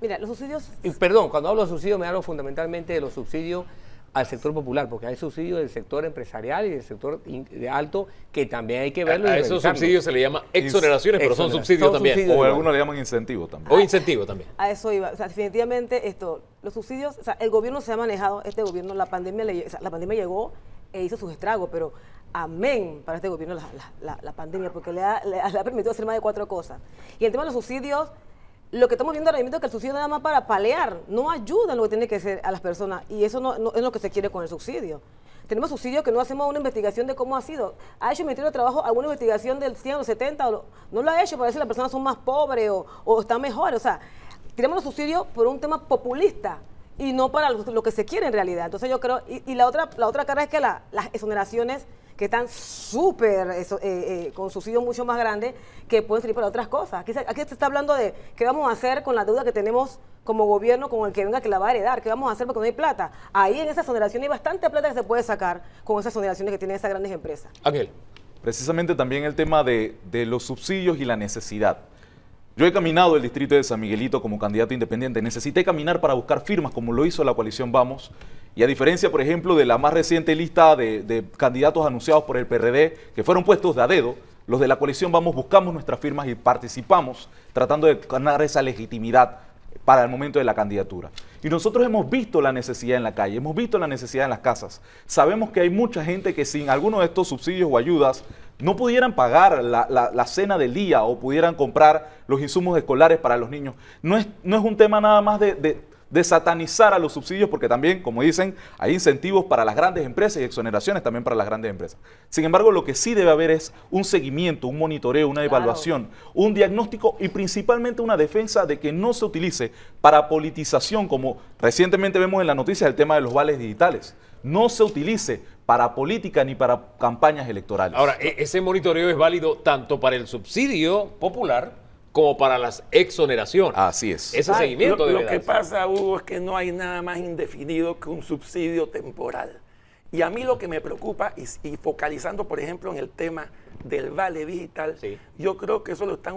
Mira, los subsidios... perdón, cuando hablo de subsidios me hablo fundamentalmente de los subsidios al sector popular, porque hay subsidios del sector empresarial y del sector de alto que también hay que verlo. A, a esos subsidios se le llama exoneraciones, pero son subsidios también. o algunos le llaman incentivos también. O incentivo también. A eso iba. definitivamente esto, los subsidios, o sea, el gobierno se ha manejado, este gobierno, la pandemia, la pandemia llegó e hizo sus estragos, pero amén para este gobierno la, pandemia, porque le ha, le ha, permitido hacer más de cuatro cosas. Y el tema de los subsidios, lo que estamos viendo ahora mismo es que el subsidio nada más para palear, no ayuda en lo que tiene que ser a las personas y eso no, es lo que se quiere con el subsidio. Tenemos subsidios que no hacemos una investigación de cómo ha sido. ¿Ha hecho el Ministerio de Trabajo alguna investigación del 100 o 70? no lo ha hecho, para decir las personas son más pobres o, están mejor. O sea, tenemos los subsidios por un tema populista y no para lo, que se quiere en realidad. Entonces yo creo, y, la, otra, la otra cara es que las exoneraciones que están súper eh, eh, con subsidios mucho más grandes que pueden servir para otras cosas. Aquí se, aquí se está hablando de qué vamos a hacer con la deuda que tenemos como gobierno con el que venga que la va a heredar, qué vamos a hacer porque no hay plata. Ahí en esas exoneración hay bastante plata que se puede sacar con esas exoneraciones que tienen esas grandes empresas. Ángel. Precisamente también el tema de, de los subsidios y la necesidad. Yo he caminado el distrito de San Miguelito como candidato independiente. Necesité caminar para buscar firmas, como lo hizo la coalición Vamos. Y a diferencia, por ejemplo, de la más reciente lista de, candidatos anunciados por el PRD, que fueron puestos de a dedo, los de la coalición Vamos buscamos nuestras firmas y participamos tratando de ganar esa legitimidad para el momento de la candidatura. Y nosotros hemos visto la necesidad en la calle, hemos visto la necesidad en las casas. Sabemos que hay mucha gente que sin alguno de estos subsidios o ayudas no pudieran pagar la, cena del día o pudieran comprar los insumos escolares para los niños. No es, no es un tema nada más de, satanizar a los subsidios, porque también, como dicen, hay incentivos para las grandes empresas y exoneraciones también para las grandes empresas. Sin embargo, lo que sí debe haber es un seguimiento, un monitoreo, una evaluación, un diagnóstico y principalmente una defensa de que no se utilice para politización, como recientemente vemos en la noticia el tema de los vales digitales no se utilice para política ni para campañas electorales. Ahora, e-, ese monitoreo es válido tanto para el subsidio popular como para las exoneraciones. Así es. Ese seguimiento Lo, lo que pasa, Hugo, es que no hay nada más indefinido que un subsidio temporal. Y a mí lo que me preocupa, y, focalizando, por ejemplo, en el tema del vale digital, yo creo que eso lo están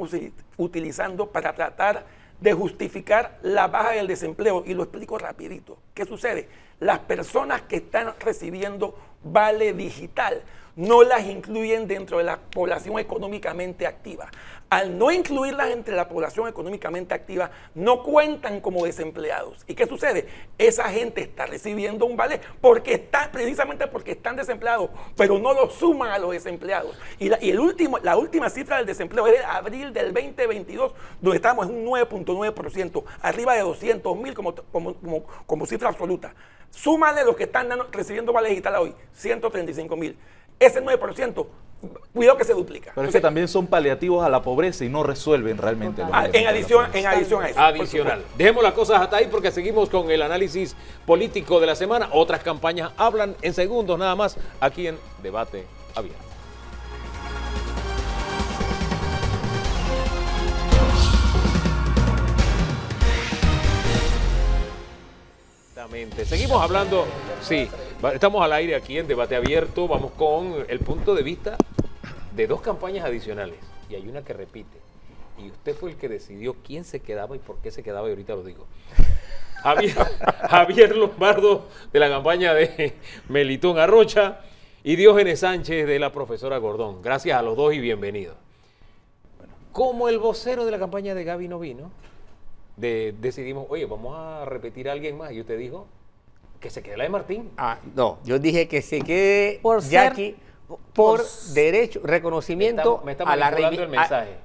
utilizando para tratar de justificar la baja del desempleo. Y lo explico rapidito. ¿Qué sucede? Las personas que están recibiendo vale digital no las incluyen dentro de la población económicamente activa al no incluirlas entre la población económicamente activa, no cuentan como desempleados. ¿Y qué sucede? Esa gente está recibiendo un vale porque está, precisamente porque están desempleados, pero no lo suman a los desempleados. Y la, el último, la última cifra del desempleo es de abril del 2022, donde estamos en un 9.9%, arriba de 200 mil como, como, cifra absoluta. Súmale los que están recibiendo vales digital hoy, 135 mil ese 9%, cuidado que se duplica. Pero es que también son paliativos a la pobreza y no resuelven realmente. Ah, en, adición, en adición a eso. Adicional. Dejemos las cosas hasta ahí porque seguimos con el análisis político de la semana. Otras campañas hablan en segundos nada más aquí en Debate Abierto. Seguimos hablando, sí, Estamos al aire aquí en debate abierto. Vamos con el punto de vista de dos campañas adicionales. Y hay una que repite. Y usted fue el que decidió quién se quedaba y por qué se quedaba. Y ahorita lo digo. [LAUGHS] Javier, Lombardo de la campaña de Melitón Arrocha y Diógenes Sánchez de la profesora Gordón. Gracias a los dos y bienvenidos. Como el vocero de la campaña de Gaby no vino, de, decidimos, oye, vamos a repetir a alguien más. Y usted dijo, que se quede la de Martín. Ah, no, yo dije que se quede por Jackie por, derecho, reconocimiento me el mensaje.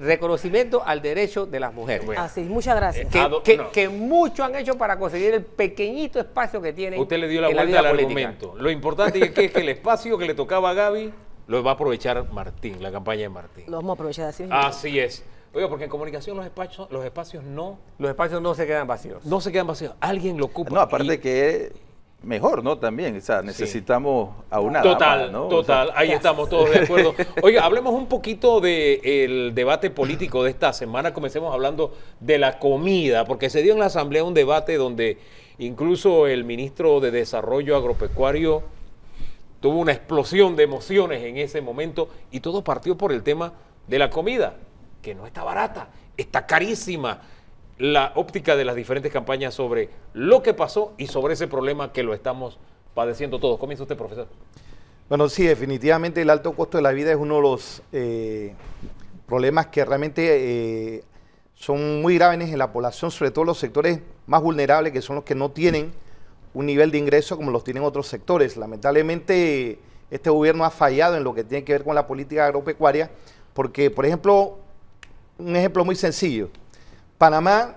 reconocimiento al derecho de las mujeres. Así, muchas gracias. Ah, que, mucho han hecho para conseguir el pequeñito espacio que tiene Usted le dio la vuelta al argumento. Lo importante es que, es que el espacio que le tocaba a Gaby lo va a aprovechar Martín, la campaña de Martín. Lo vamos a aprovechar así. Así es. Oiga, porque en comunicación los espacios, los espacios no... Los espacios no se quedan vacíos. No se quedan vacíos, alguien lo ocupa. No, aparte que que mejor, ¿no? También, o sea, necesitamos a una... Total, total, ahí estamos todos de acuerdo. [LAUGHS] Oiga, hablemos un poquito del debate político de esta semana, comencemos hablando de la comida, porque se dio en la Asamblea un debate donde incluso el ministro de Desarrollo Agropecuario tuvo una explosión de emociones en ese momento y todo partió por el tema de la comida que no está barata, está carísima la óptica de las diferentes campañas sobre lo que pasó y sobre ese problema que lo estamos padeciendo todos. Comienza usted, profesor. Bueno, sí, definitivamente el alto costo de la vida es uno de los eh, problemas que realmente eh, son muy graves en la población, sobre todo los sectores más vulnerables, que son los que no tienen un nivel de ingreso como los tienen otros sectores. Lamentablemente, este gobierno ha fallado en lo que tiene que ver con la política agropecuaria, porque, por ejemplo, un ejemplo muy sencillo. Panamá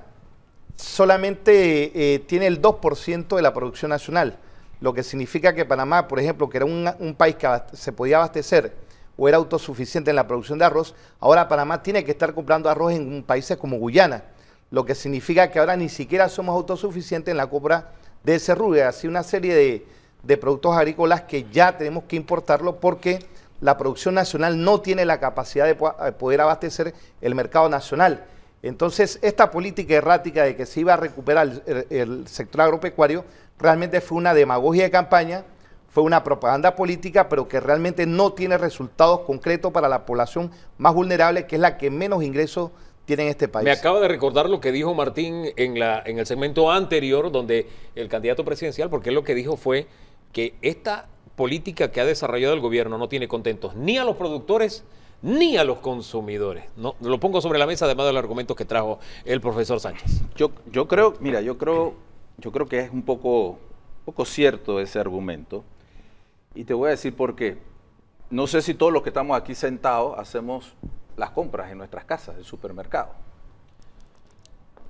solamente eh, tiene el 2% de la producción nacional, lo que significa que Panamá, por ejemplo, que era un, país que se podía abastecer o era autosuficiente en la producción de arroz, ahora Panamá tiene que estar comprando arroz en países como Guyana, lo que significa que ahora ni siquiera somos autosuficientes en la compra de rubio, así una serie de, de productos agrícolas que ya tenemos que importarlo porque la producción nacional no tiene la capacidad de eh, poder abastecer el mercado nacional. Entonces, esta política errática de que se iba a recuperar el, sector agropecuario realmente fue una demagogia de campaña, fue una propaganda política, pero que realmente no tiene resultados concretos para la población más vulnerable, que es la que menos ingresos tiene en este país. Me acaba de recordar lo que dijo Martín en, la, en el segmento anterior, donde el candidato presidencial, porque lo que dijo fue que esta política que ha desarrollado el gobierno no tiene contentos ni a los productores ni a los consumidores. No, lo pongo sobre la mesa además de los argumentos que trajo el profesor Sánchez. Yo, yo creo, mira, yo creo, yo creo que es un poco, poco cierto ese argumento. Y te voy a decir por qué. No sé si todos los que estamos aquí sentados hacemos las compras en nuestras casas, en supermercado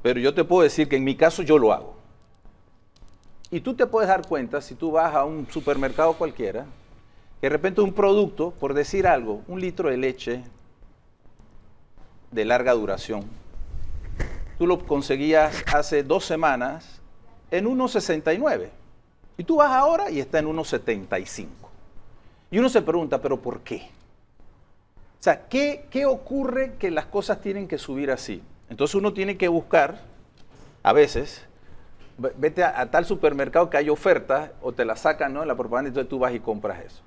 Pero yo te puedo decir que en mi caso yo lo hago. Y tú te puedes dar cuenta, si tú vas a un supermercado cualquiera, que de repente un producto, por decir algo, un litro de leche de larga duración, tú lo conseguías hace dos semanas en 1,69. Y tú vas ahora y está en 1,75. Y uno se pregunta, ¿pero por qué? O sea, ¿qué, ¿qué, ocurre que las cosas tienen que subir así? Entonces uno tiene que buscar, a veces, vete a, tal supermercado que hay ofertas o te la sacan en la propaganda, entonces tú vas y compras eso.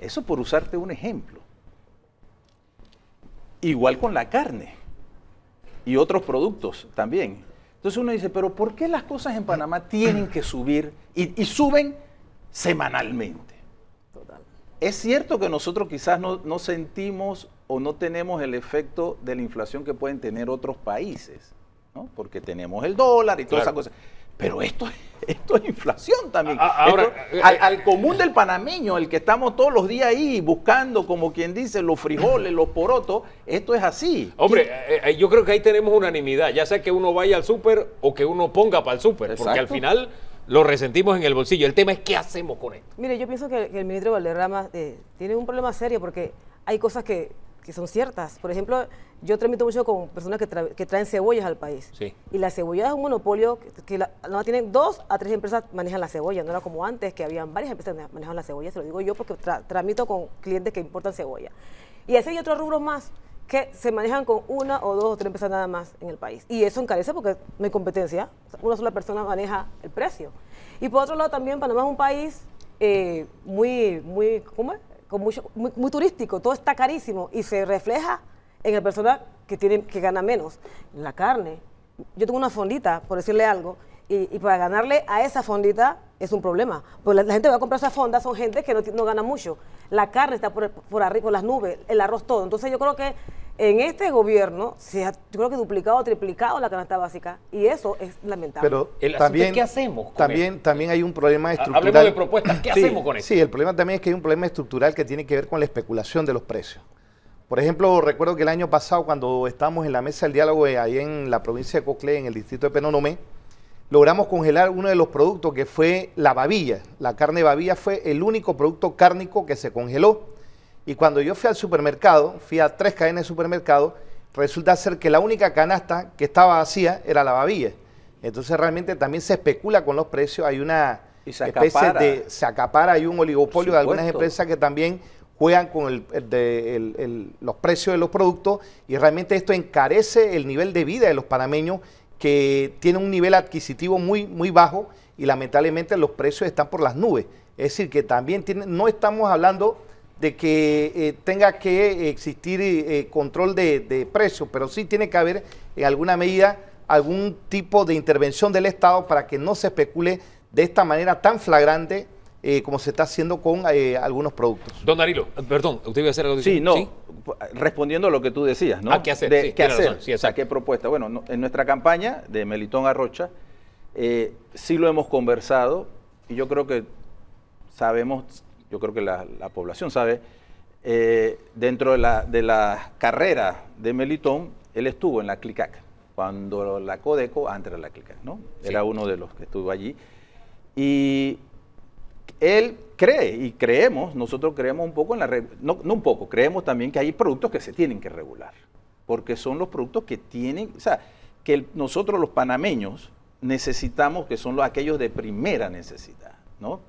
Eso por usarte un ejemplo. Igual con la carne y otros productos también. Entonces uno dice, pero ¿por qué las cosas en Panamá [CLEARS THROAT] tienen que subir y, suben semanalmente? Es cierto que nosotros quizás no sentimos o no tenemos el efecto de la inflación que pueden tener otros países ¿no? porque tenemos el dólar y todas esas cosas. Pero esto, [LAUGHS] esto es inflación también. ahora, al, común del panameño, el que estamos todos los días ahí buscando, como quien dice, los frijoles, los porotos, esto es así. Hombre, eh, eh, yo creo que ahí tenemos unanimidad, ya sea que uno vaya al súper o que uno ponga para el súper, porque al final lo resentimos en el bolsillo. El tema es qué hacemos con esto. Mire, yo pienso que, el, ministro Valderrama eh, tiene un problema serio porque hay cosas que que son ciertas. Por ejemplo, yo tramito mucho con personas que, traen cebollas al país. Y la cebolla es un monopolio que, no tienen dos a tres empresas manejan la cebolla. No era como antes, que habían varias empresas que manejaban la cebolla. Se lo digo yo porque tramito con clientes que importan cebolla. Y así hay otros rubros más que se manejan con una o dos o tres empresas nada más en el país. Y eso encarece porque no hay competencia. Una sola persona maneja el precio. Y por otro lado también Panamá es un país eh, muy, muy, ¿cómo es? mucho, muy, turístico, todo está carísimo y se refleja en el personal que, tiene, que gana menos, la carne. Yo tengo una fondita, por decirle algo, y, para ganarle a esa fondita es un problema. porque la, gente que va a comprar esa fonda son gente que no, gana mucho. La carne está por, por arriba, por las nubes, el arroz todo. Entonces yo creo que en este gobierno se ha, creo que duplicado o triplicado la canasta básica y eso es lamentable. Pero también, ¿qué hacemos? también, también hay un problema estructural. Hablemos de propuestas, ¿qué hacemos con eso? Sí, el problema también es que hay un problema estructural que tiene que ver con la especulación de los precios. Por ejemplo, recuerdo que el año pasado cuando estábamos en la mesa del diálogo eh, ahí en la provincia de Cocle, en el distrito de Penonomé, logramos congelar uno de los productos que fue la babilla. La carne babilla fue el único producto cárnico que se congeló y cuando yo fui al supermercado, fui a tres cadenas de supermercado, resulta ser que la única canasta que estaba vacía era la babilla. Entonces realmente también se especula con los precios, hay una especie de, se acapara, hay un oligopolio de algunas empresas que también juegan con los precios de los productos y realmente esto encarece el nivel de vida de los panameños que tienen un nivel adquisitivo muy, muy bajo y lamentablemente los precios están por las nubes. Es decir, que también no estamos hablando de que eh, tenga que eh, existir eh, control de, de precios, pero sí tiene que haber en alguna medida algún tipo de intervención del Estado para que no se especule de esta manera tan flagrante como se está haciendo con algunos productos. Don Darilo, perdón, usted iba a hacer algo. Sí, no, respondiendo a lo que tú decías, ¿no? Ah, ¿qué hacer? De, ¿Qué hacer? ¿qué propuesta? Bueno, en nuestra campaña de Melitón Arrocha eh, sí lo hemos conversado y yo creo que sabemos yo creo que la, población sabe, eh, dentro de la, carrera de Melitón, él estuvo en la CLICAC, cuando la Codeco, antes de la CLICAC, ¿no? Era uno de los que estuvo allí. Y él cree, y creemos, nosotros creemos un poco en la... No, no un poco, creemos también que hay productos que se tienen que regular, porque son los productos que tienen... O sea, que nosotros los panameños necesitamos, que son los, aquellos de primera necesidad, ¿no?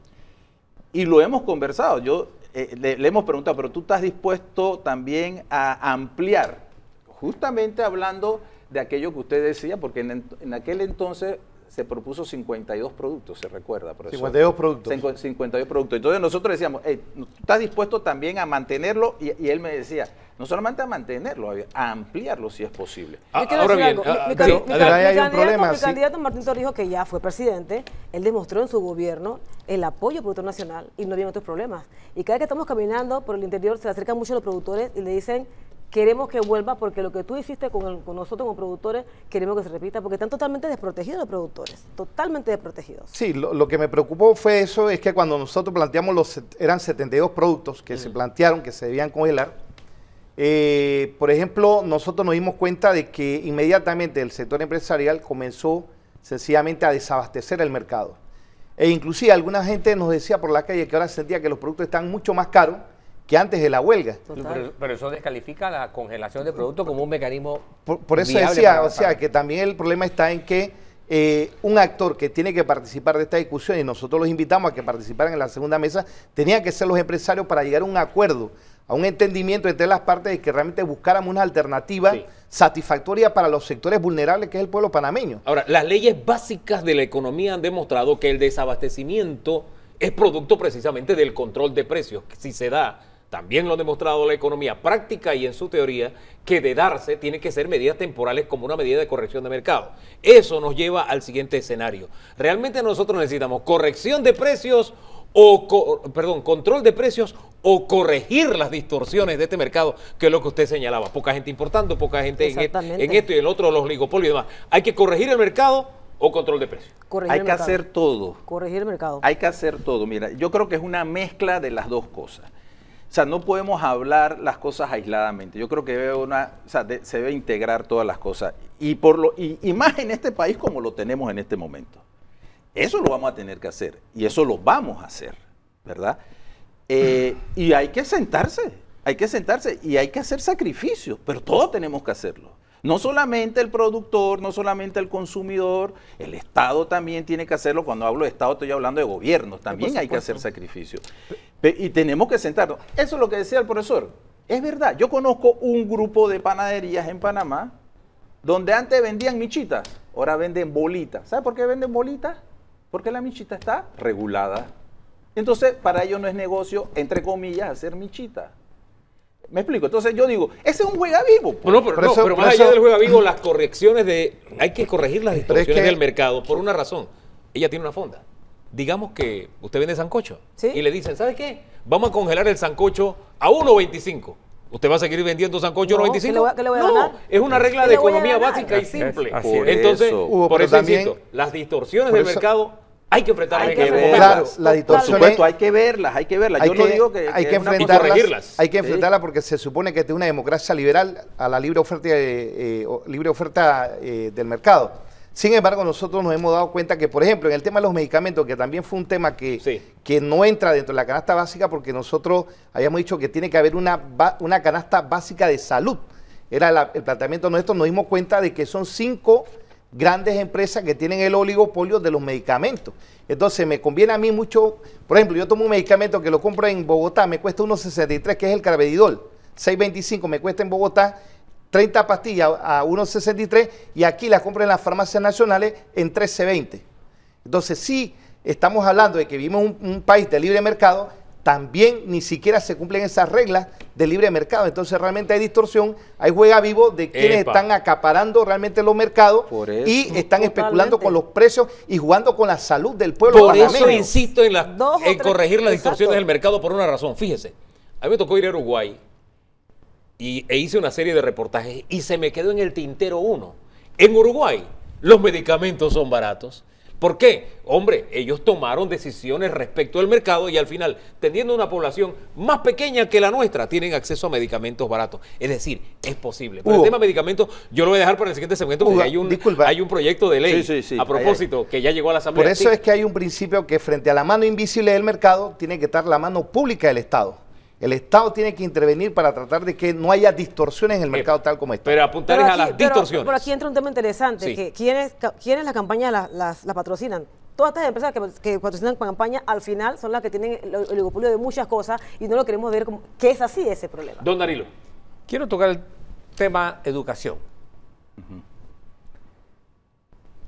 y lo hemos conversado. Yo eh, le, hemos preguntado, pero tú estás dispuesto también a ampliar, justamente hablando de aquello que usted decía, porque en aquel entonces se propuso 52 productos, se recuerda, 52 productos. 52 productos. Entonces nosotros decíamos, ¿estás dispuesto también a mantenerlo? Y, él me decía, no solamente a mantenerlo, a ampliarlo si es posible. Ah, ahora bien, mi, candidato, Martín Torrijos, que ya fue presidente, él demostró en su gobierno el apoyo al productor nacional y no había otros problemas. Y cada vez que estamos caminando por el interior se acercan mucho a los productores y le dicen queremos que vuelva porque lo que tú hiciste con, nosotros como productores queremos que se repita porque están totalmente desprotegidos los productores, totalmente desprotegidos. Sí, lo, que me preocupó fue eso, es que cuando nosotros planteamos los, eran 72 productos que se mm. plantearon que se debían congelar, eh, por ejemplo, nosotros nos dimos cuenta de que inmediatamente el sector empresarial comenzó sencillamente a desabastecer el mercado. E inclusive alguna gente nos decía por la calle que ahora sentía que los productos están mucho más caros que antes de la huelga. Pero, eso descalifica la congelación de productos como un mecanismo. Por, eso decía, o sea, que también el problema está en que eh, un actor que tiene que participar de esta discusión, y nosotros los invitamos a que participaran en la segunda mesa, tenían que ser los empresarios para llegar a un acuerdo, a un entendimiento entre las partes y que realmente buscáramos una alternativa satisfactoria para los sectores vulnerables que es el pueblo panameño. Ahora, las leyes básicas de la economía han demostrado que el desabastecimiento es producto precisamente del control de precios, si se da también lo ha demostrado la economía práctica y en su teoría, que de darse tiene que ser medidas temporales como una medida de corrección de mercado. Eso nos lleva al siguiente escenario. Realmente nosotros necesitamos corrección de precios o, perdón, control de precios o corregir las distorsiones de este mercado, que es lo que usted señalaba. Poca gente importando, poca gente en, e, esto y en otro, los oligopolios y demás. Hay que corregir el mercado o control de precios. Hay que hacer todo. Corregir el mercado. Hay que hacer todo. Mira, yo creo que es una mezcla de las dos cosas. O sea, no podemos hablar las cosas aisladamente. Yo creo que se debe integrar todas las cosas. Y, por lo, y, más en este país como lo tenemos en este momento. Eso lo vamos a tener que hacer. Y eso lo vamos a hacer, ¿verdad? Eh, y hay que sentarse, hay que sentarse y hay que hacer sacrificios, pero todos tenemos que hacerlo. No solamente el productor, no solamente el consumidor, el Estado también tiene que hacerlo. Cuando hablo de Estado estoy hablando de gobierno, también hay que hacer sacrificio. Y tenemos que sentarnos. Eso es lo que decía el profesor. Es verdad, yo conozco un grupo de panaderías en Panamá donde antes vendían michitas, ahora venden bolitas. ¿Sabe por qué venden bolitas? Porque la michita está regulada. Entonces, para ellos no es negocio, entre comillas, hacer michita. Me explico. Entonces yo digo, ese es un juega vivo. Pues. No, pero, más allá del juega vivo, las correcciones de. Hay que corregir las distorsiones del mercado por una razón. Ella tiene una fonda. Digamos que usted vende sancocho y le dicen, ¿sabe qué? Vamos a congelar el sancocho a 1.25. ¿Usted va a seguir vendiendo sancocho a 1.25? no, es una regla de economía básica y simple. Entonces, por eso, las distorsiones del mercado hay que enfrentarlas. Hay que verlas, la hay que verlas, hay que verlas. Yo no digo que hay que, enfrentarlas. Hay que enfrentarlas porque se supone que es una democracia liberal a la libre oferta, eh, eh, libre oferta eh, del mercado. Sin embargo, nosotros nos hemos dado cuenta que, por ejemplo, en el tema de los medicamentos, que también fue un tema que, que no entra dentro de la canasta básica, porque nosotros habíamos dicho que tiene que haber una, una canasta básica de salud. Era el planteamiento nuestro, nos dimos cuenta de que son cinco grandes empresas que tienen el oligopolio de los medicamentos. Entonces me conviene a mí mucho, por ejemplo, yo tomo un medicamento que lo compro en Bogotá, me cuesta 1.63, que es el carvedidol, 6.25 me cuesta en Bogotá, 30 pastillas a 1.63 y aquí las compro en las farmacias nacionales en 13.20. Entonces sí, estamos hablando de que vivimos en un país de libre mercado también ni siquiera se cumplen esas reglas de libre mercado. Entonces realmente hay distorsión, hay juega vivo de quienes están acaparando realmente los mercados y están especulando con los precios y jugando con la salud del pueblo. Por eso insisto en, corregir las distorsiones del mercado por una razón. Fíjese, a mí me tocó ir a Uruguay y, e hice una serie de reportajes y se me quedó en el tintero uno. En Uruguay los medicamentos son baratos ¿Por qué? Hombre, ellos tomaron decisiones respecto al mercado y al final, teniendo una población más pequeña que la nuestra, tienen acceso a medicamentos baratos. Es decir, es posible. Pero el tema de medicamentos, yo lo voy a dejar para el siguiente segmento porque hay, un, proyecto de ley a propósito que ya llegó a la Asamblea. Por eso es que hay un principio que frente a la mano invisible del mercado tiene que estar la mano pública del Estado. El Estado tiene que intervenir para tratar de que no haya distorsiones en el eh, mercado tal como está. Pero apuntar es a las distorsiones. Por aquí entra un tema interesante, ¿Quiénes que las campañas las, patrocinan todas estas empresas que, patrocinan campaña al final son las que tienen el oligopolio de muchas cosas y no lo queremos ver como que es así ese problema. Don Darilo. Quiero tocar el tema educación.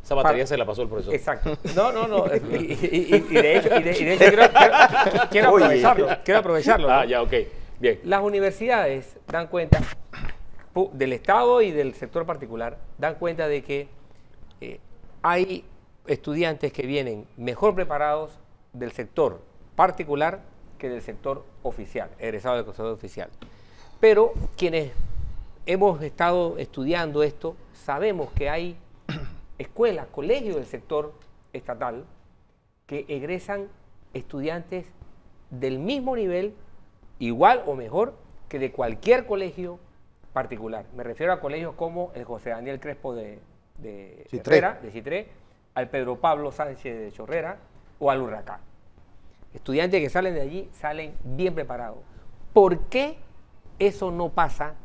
Esa batería se la pasó el profesor. Exacto. No, no, no. Y, de hecho, quiero, aprovecharlo. Quiero aprovecharlo. Ah, ya, ok. Bien. Las universidades dan cuenta, del Estado y del sector particular, dan cuenta de que eh, hay estudiantes que vienen mejor preparados del sector particular que del sector oficial, egresado del Consejo Oficial. Pero quienes hemos estado estudiando esto, sabemos que hay escuelas, colegios del sector estatal que egresan estudiantes del mismo nivel, igual o mejor que de cualquier colegio particular. Me refiero a colegios como el José Daniel Crespo de, de de al Pedro Pablo Sánchez de Chorrera o al Urracá. Estudiantes que salen de allí salen bien preparados. ¿Por qué eso no pasa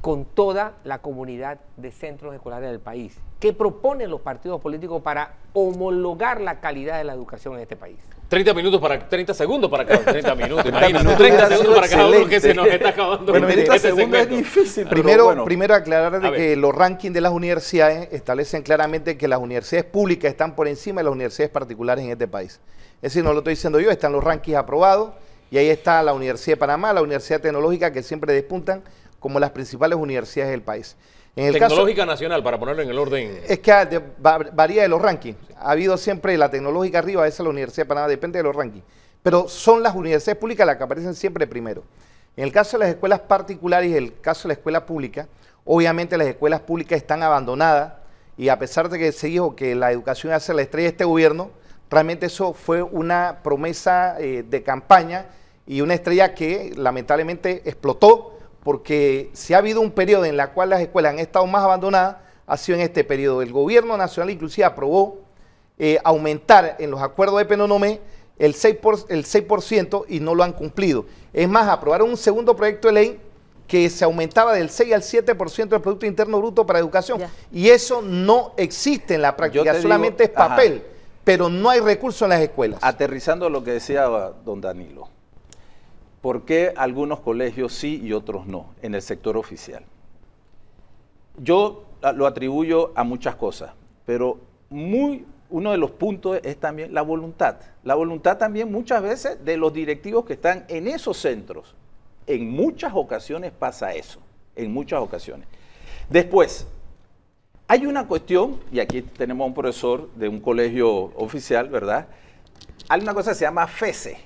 con toda la comunidad de centros escolares del país? ¿Qué proponen los partidos políticos para homologar la calidad de la educación en este país. 30 minutos para 30 segundos para cada 30 minutos, 30 segundos para cada uno que se nos está acabando. 30 segundos es difícil. Primero, bueno, primero aclarar que los rankings de las universidades establecen claramente que las universidades públicas están por encima de las universidades particulares en este país. Es decir, no lo estoy diciendo yo, están los rankings aprobados y ahí está la Universidad de Panamá, la Universidad Tecnológica que siempre despuntan como las principales universidades del país. En tecnológica nacional, para ponerlo en el orden. Es que ah, varía de los rankings. Ha habido siempre la tecnológica arriba, esa es la Universidad de Panamá, depende de los rankings. Pero son las universidades públicas las que aparecen siempre primero. En el caso de las escuelas particulares y el caso de la escuela pública, obviamente las escuelas públicas están abandonadas y a pesar de que se dijo que la educación hace la estrella de este gobierno, realmente eso fue una promesa eh, de campaña y una estrella que lamentablemente explotó porque si ha habido un periodo en el cual las escuelas han estado más abandonadas, ha sido en este periodo. El gobierno nacional inclusive aprobó eh, aumentar en los acuerdos de Penonomé el 6%, el y no lo han cumplido. Es más, aprobaron un segundo proyecto de ley que se aumentaba del 6 al 7% del Producto Interno Bruto para educación. Y eso no existe en la práctica, solamente es papel, pero no hay recursos en las escuelas. Aterrizando lo que decía don Danilo, ¿Por qué algunos colegios sí y otros no en el sector oficial? Yo ah, lo atribuyo a muchas cosas, pero muy, uno de los puntos es también la voluntad. La voluntad también muchas veces de los directivos que están en esos centros. En muchas ocasiones pasa eso, en muchas ocasiones. Después, hay una cuestión, y aquí tenemos a un profesor de un colegio oficial, ¿verdad? Hay una cosa que se llama FESE, e,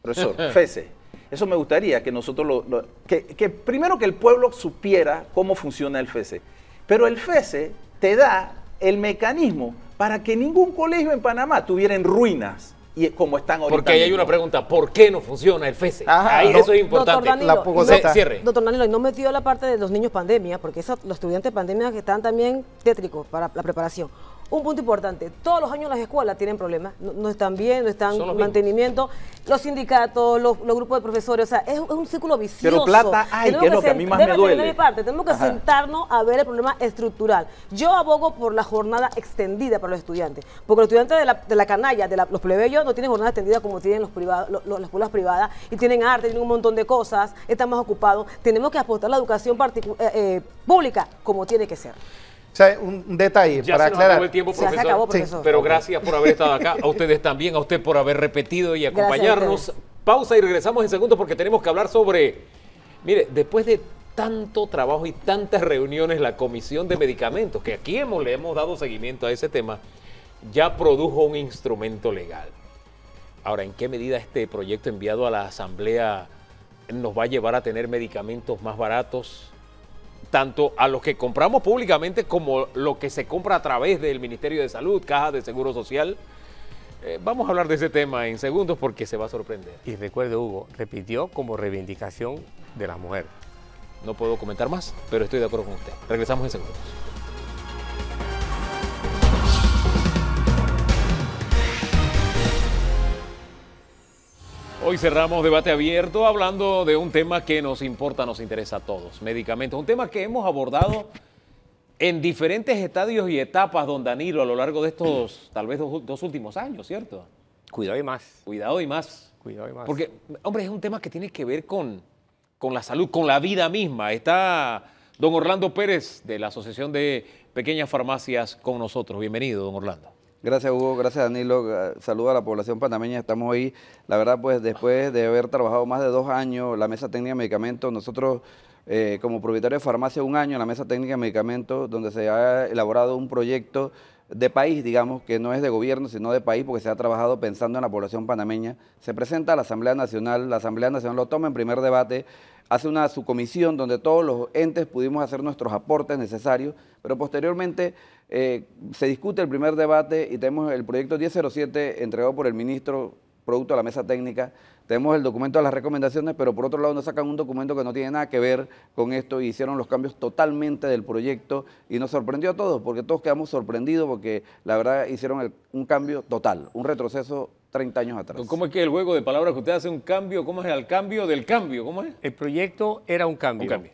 profesor, [LAUGHS] FESE. Eso me gustaría que nosotros, lo, que, primero que el pueblo supiera cómo funciona el FESE, e. pero el FESE e te da el mecanismo para que ningún colegio en Panamá tuviera en ruinas. Y como están ahorita. Porque ahí hay una pregunta, ¿por qué no funciona el FESE? E? ahí eso es importante. Doctor Danilo, no, me Doctor la parte de los niños pandemia, porque los estudiantes pandemia que están también tétricos para la preparación. Un punto importante, todos los años las escuelas tienen problemas, no, están bien, no están los mantenimiento, los sindicatos, los, grupos de profesores, o sea, es, un círculo vicioso. Pero plata hay, que lo que a mí más Mi parte, tenemos que sentarnos a ver el problema estructural. Yo abogo por la jornada extendida para los estudiantes, porque los estudiantes de la, canalla, de los plebeyos, no tienen jornada extendida como tienen los privados, las escuelas privadas, y tienen arte, tienen un montón de cosas, están más ocupados. Tenemos que apostar la educación eh, eh, pública como tiene que ser. O sea, un, detalle ya para se aclarar. Acabó el tiempo, profesor, Pero gracias por haber estado acá. A ustedes también, a usted por haber repetido y acompañarnos. Pausa y regresamos en segundos porque tenemos que hablar sobre. Mire, después de tanto trabajo y tantas reuniones, la Comisión de Medicamentos, que aquí hemos, le hemos dado seguimiento a ese tema, ya produjo un instrumento legal. Ahora, ¿en qué medida este proyecto enviado a la Asamblea nos va a llevar a tener medicamentos más baratos, tanto a los que compramos públicamente como lo que se compra a través del Ministerio de Salud, Caja de Seguro Social. Eh, vamos a hablar de ese tema en segundos porque se va a sorprender. Y recuerde, Hugo, repitió como reivindicación de la mujer. No puedo comentar más, pero estoy de acuerdo con usted. Regresamos en segundos. Hoy cerramos debate abierto hablando de un tema que nos importa, nos interesa a todos, medicamentos. Un tema que hemos abordado en diferentes estadios y etapas, don Danilo, a lo largo de estos, tal vez, dos, dos últimos años, ¿cierto? Cuidado y más. Cuidado y más. Cuidado y más. Porque, hombre, es un tema que tiene que ver con, con la salud, con la vida misma. Está don Orlando Pérez de la Asociación de Pequeñas Farmacias con nosotros. Bienvenido, don Orlando. Gracias Hugo, gracias Danilo, saludo a la población panameña, estamos ahí, la verdad pues después de haber trabajado más de dos años la mesa técnica de medicamentos, nosotros eh, como propietario de farmacia un año en la mesa técnica de medicamentos donde se ha elaborado un proyecto de país, digamos, que no es de gobierno, sino de país, porque se ha trabajado pensando en la población panameña, se presenta a la Asamblea Nacional, la Asamblea Nacional lo toma en primer debate, hace una subcomisión donde todos los entes pudimos hacer nuestros aportes necesarios, pero posteriormente eh, se discute el primer debate y tenemos el proyecto 1007 entregado por el ministro, producto de la mesa técnica, tenemos el documento de las recomendaciones, pero por otro lado nos sacan un documento que no tiene nada que ver con esto y hicieron los cambios totalmente del proyecto y nos sorprendió a todos, porque todos quedamos sorprendidos porque la verdad hicieron un cambio total, un retroceso 30 años atrás. ¿Cómo es que el juego de palabras que usted hace un cambio, cómo es el cambio del cambio? ¿Cómo es? El proyecto era un cambio. Un cambio.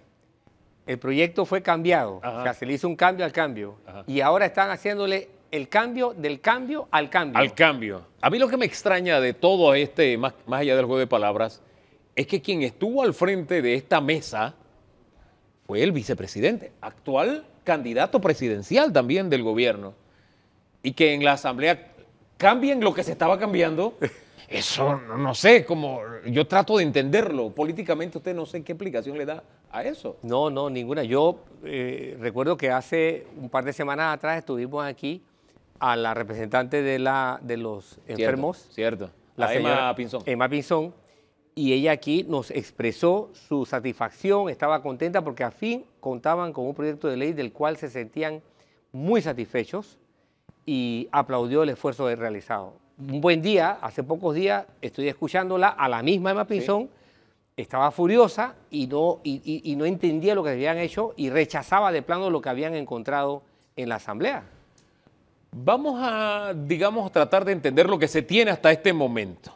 El proyecto fue cambiado, se le hizo un cambio al cambio y ahora están haciéndole el cambio del cambio al cambio. Al cambio. A mí lo que me extraña de todo este, más, allá del juego de palabras, es que quien estuvo al frente de esta mesa fue el vicepresidente, actual candidato presidencial también del gobierno, y que en la asamblea cambien lo que se estaba cambiando. [LAUGHS] Eso no sé, como yo trato de entenderlo. Políticamente usted no sé qué explicación le da a eso. No, no, ninguna. Yo eh, recuerdo que hace un par de semanas atrás estuvimos aquí a la representante de, la, de los enfermos. Cierto. La señora Emma Pinzón. Y ella aquí nos expresó su satisfacción, estaba contenta porque a fin contaban con un proyecto de ley del cual se sentían muy satisfechos y aplaudió el esfuerzo realizado. Un buen día, hace pocos días, estoy escuchándola a la misma Emma Pinzón. estaba furiosa y no, y no entendía lo que habían hecho y rechazaba de plano lo que habían encontrado en la asamblea. Vamos a, digamos, tratar de entender lo que se tiene hasta este momento,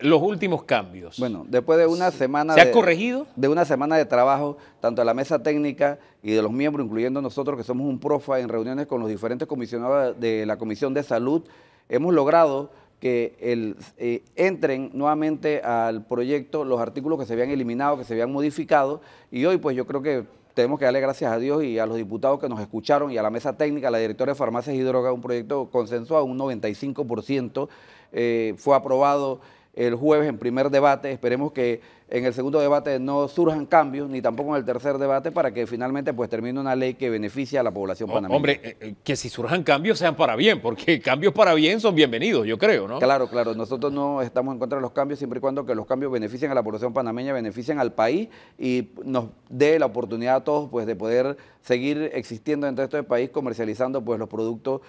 los últimos cambios. Bueno, después de una semana... ¿Se de, ha corregido? De una semana de trabajo, tanto de la mesa técnica y de los miembros, incluyendo nosotros que somos un profa en reuniones con los diferentes comisionados de la Comisión de Salud, hemos logrado que eh, entren nuevamente al proyecto los artículos que se habían eliminado, que se habían modificado, y hoy pues yo creo que tenemos que darle gracias a Dios y a los diputados que nos escucharon y a la mesa técnica, a la directora de farmacias y drogas, un proyecto consensuado, un 95% eh, fue aprobado el jueves en primer debate. Esperemos que en el segundo debate no surjan cambios, ni tampoco en el tercer debate, para que finalmente pues termine una ley que beneficie a la población panameña. Hombre, eh, eh, que si surjan cambios sean para bien, porque [LAUGHS] cambios para bien son bienvenidos, yo creo, ¿no? Claro, claro. Nosotros no estamos en contra de los cambios siempre y cuando que los cambios beneficien a la población panameña, beneficien al país y nos dé la oportunidad a todos pues de poder seguir existiendo dentro de este país comercializando pues los productos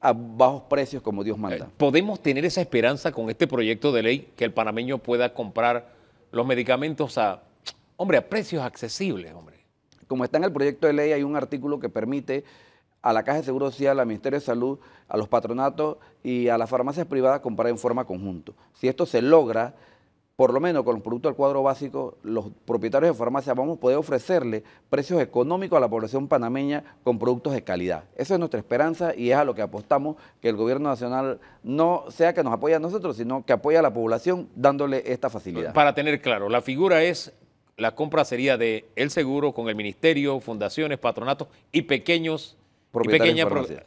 a bajos precios como Dios manda. Eh, ¿Podemos tener esa esperanza con este proyecto de ley que el panameño pueda comprar los medicamentos a, hombre, a precios accesibles, hombre? Como está en el proyecto de ley, hay un artículo que permite a la Caja de Seguro Social, al Ministerio de Salud, a los patronatos y a las farmacias privadas comprar en forma conjunto. Si esto se logra, por lo menos con los productos del cuadro básico, los propietarios de farmacias vamos a poder ofrecerle precios económicos a la población panameña con productos de calidad. Esa es nuestra esperanza y es a lo que apostamos, que el gobierno nacional no sea que nos apoye a nosotros, sino que apoye a la población dándole esta facilidad. Para tener claro, la figura es, la compra sería de El Seguro con el Ministerio, fundaciones, patronatos y pequeños... Propietarios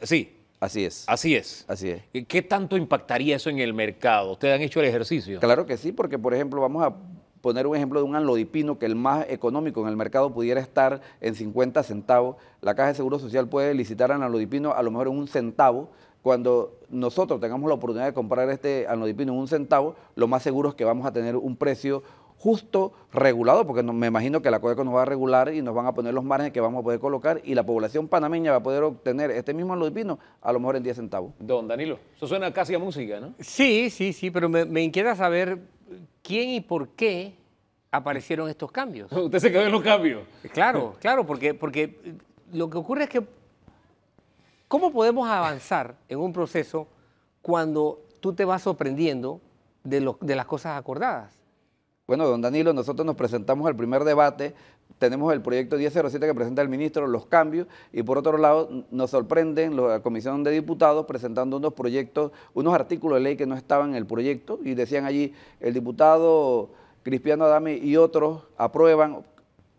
Sí, Así es. Así es. Así es. ¿Qué tanto impactaría eso en el mercado? ¿Ustedes han hecho el ejercicio? Claro que sí, porque por ejemplo vamos a poner un ejemplo de un anlodipino que el más económico en el mercado pudiera estar en 50 centavos. La Caja de Seguro Social puede licitar al anlodipino a lo mejor en un centavo. Cuando nosotros tengamos la oportunidad de comprar este anlodipino en un centavo, lo más seguro es que vamos a tener un precio justo, regulado, porque me imagino que la CODECO nos va a regular y nos van a poner los márgenes que vamos a poder colocar y la población panameña va a poder obtener este mismo aludipino a lo mejor en 10 centavos. Don Danilo, eso suena casi a música, ¿no? Sí, sí, sí, pero me, inquieta saber quién y por qué aparecieron estos cambios. [LAUGHS] Usted se quedó en los cambios. Claro, claro, porque, porque lo que ocurre es que ¿cómo podemos avanzar en un proceso cuando tú te vas sorprendiendo de, de las cosas acordadas? Bueno, don Danilo, nosotros nos presentamos al primer debate, tenemos el proyecto 1007 que presenta el ministro, los cambios, y por otro lado nos sorprenden la Comisión de Diputados presentando unos proyectos, unos artículos de ley que no estaban en el proyecto y decían allí, el diputado Cristiano Adame y otros aprueban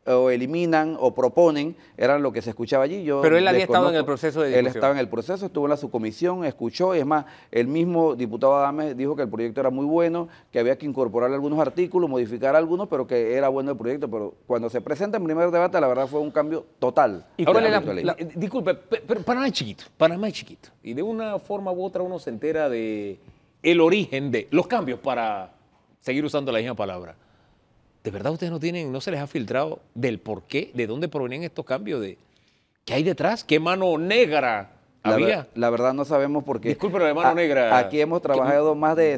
o eliminan o proponen, eran lo que se escuchaba allí. Yo Pero él había estado en el proceso de Él estaba en el proceso, estuvo en la subcomisión, escuchó, Y es más, el mismo diputado Adame dijo que el proyecto era muy bueno, que había que incorporar algunos artículos, modificar algunos, pero que era bueno el proyecto. Pero cuando se presenta en primer debate, la verdad fue un cambio total. Y cuál la, disculpe, pero Panamá chiquito, Panamá es chiquito. Y de una forma u otra uno se entera de el origen de los cambios para seguir usando la misma palabra. ¿De verdad ustedes no tienen, no se les ha filtrado del por qué, de dónde provenían estos cambios? De, ¿Qué hay detrás? ¿Qué mano negra había? la verdad no sabemos por qué. pero de mano negra. Aquí hemos trabajado más de,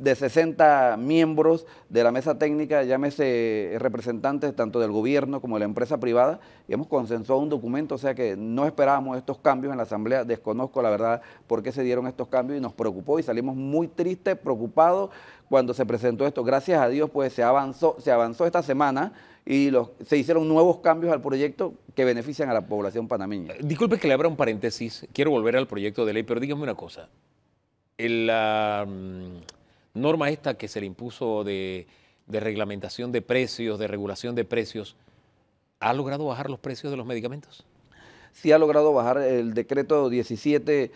de 60 miembros de la mesa técnica, llámese representantes tanto del gobierno como de la empresa privada, y hemos consensuado un documento, o sea que no esperábamos estos cambios en la Asamblea. Desconozco la verdad por qué se dieron estos cambios y nos preocupó y salimos muy tristes, preocupados cuando se presentó esto. Gracias a Dios, pues se avanzó, se avanzó esta semana y se hicieron nuevos cambios al proyecto que benefician a la población panameña. Eh, disculpe que le abra un paréntesis, quiero volver al proyecto de ley, pero dígame una cosa. la mm, norma esta que se le impuso de reglamentación de precios, de regulación de precios, ¿ha logrado bajar los precios de los medicamentos? Sí ha logrado bajar el decreto 17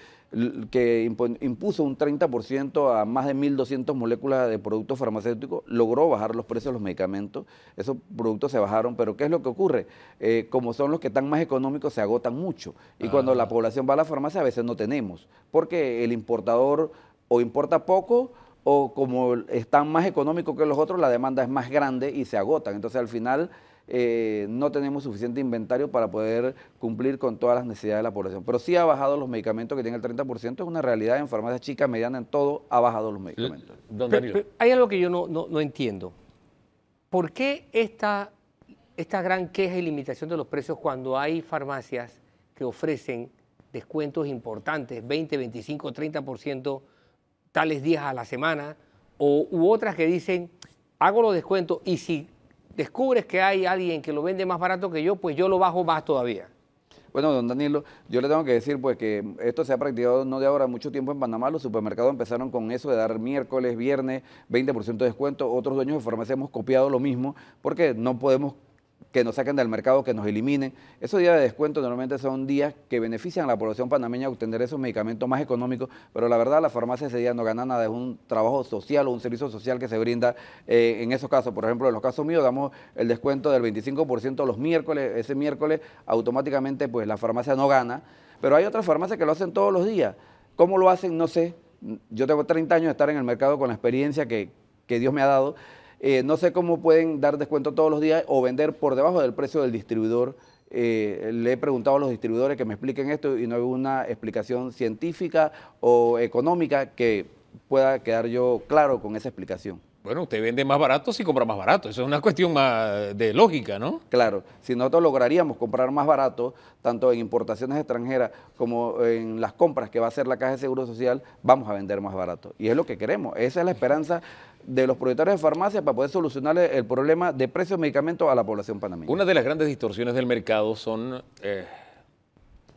que impuso un 30% a más de 1.200 moléculas de productos farmacéuticos, logró bajar los precios de los medicamentos, esos productos se bajaron, pero ¿qué es lo que ocurre? Eh, como son los que están más económicos, se agotan mucho, y cuando la ah. población va a la farmacia a veces no tenemos, porque el importador o importa poco, o como están más económicos que los otros, la demanda es más grande y se agotan, entonces al final eh, no tenemos suficiente inventario para poder cumplir con todas las necesidades de la población. Pero sí ha bajado los medicamentos que tiene el 30%, es una realidad en farmacias chicas, medianas, en todo, ha bajado los medicamentos. hay algo que yo no, entiendo. ¿Por qué esta, gran queja y limitación de los precios cuando hay farmacias que ofrecen descuentos importantes, 20, 25, 30%, tales días a la semana, o, u otras que dicen, hago los descuentos y si descubres que hay alguien que lo vende más barato que yo, pues yo lo bajo más todavía. Bueno, don Danilo, yo le tengo que decir pues que esto se ha practicado no de ahora, mucho tiempo en Panamá. Los supermercados empezaron con eso de dar miércoles, viernes, 20% de descuento. Otros dueños de farmacia hemos copiado lo mismo porque no podemos que nos saquen del mercado, que nos eliminen. Esos días de descuento normalmente son días que benefician a la población panameña a obtener esos medicamentos más económicos, pero la verdad la farmacia ese día no gana nada, es un trabajo social o un servicio social que se brinda eh, en esos casos. Por ejemplo, en los casos míos damos el descuento del 25% los miércoles, ese miércoles automáticamente pues la farmacia no gana, pero hay otras farmacias que lo hacen todos los días. ¿Cómo lo hacen? No sé. Yo tengo 30 años de estar en el mercado con la experiencia que, que Dios me ha dado eh, no sé cómo pueden dar descuento todos los días o vender por debajo del precio del distribuidor. Eh, le he preguntado a los distribuidores que me expliquen esto y no hay una explicación científica o económica que pueda quedar yo claro con esa explicación. Bueno, usted vende más barato si compra más barato. Eso es una cuestión más eh, de lógica, ¿no? Claro. Si nosotros lograríamos comprar más barato, tanto en importaciones extranjeras como en las compras que va a hacer la Caja de Seguro Social, vamos a vender más barato. Y es lo que queremos. Esa es la esperanza de los propietarios de farmacia para poder solucionar el problema de precios de medicamentos a la población panameña. Una de las grandes distorsiones del mercado son eh,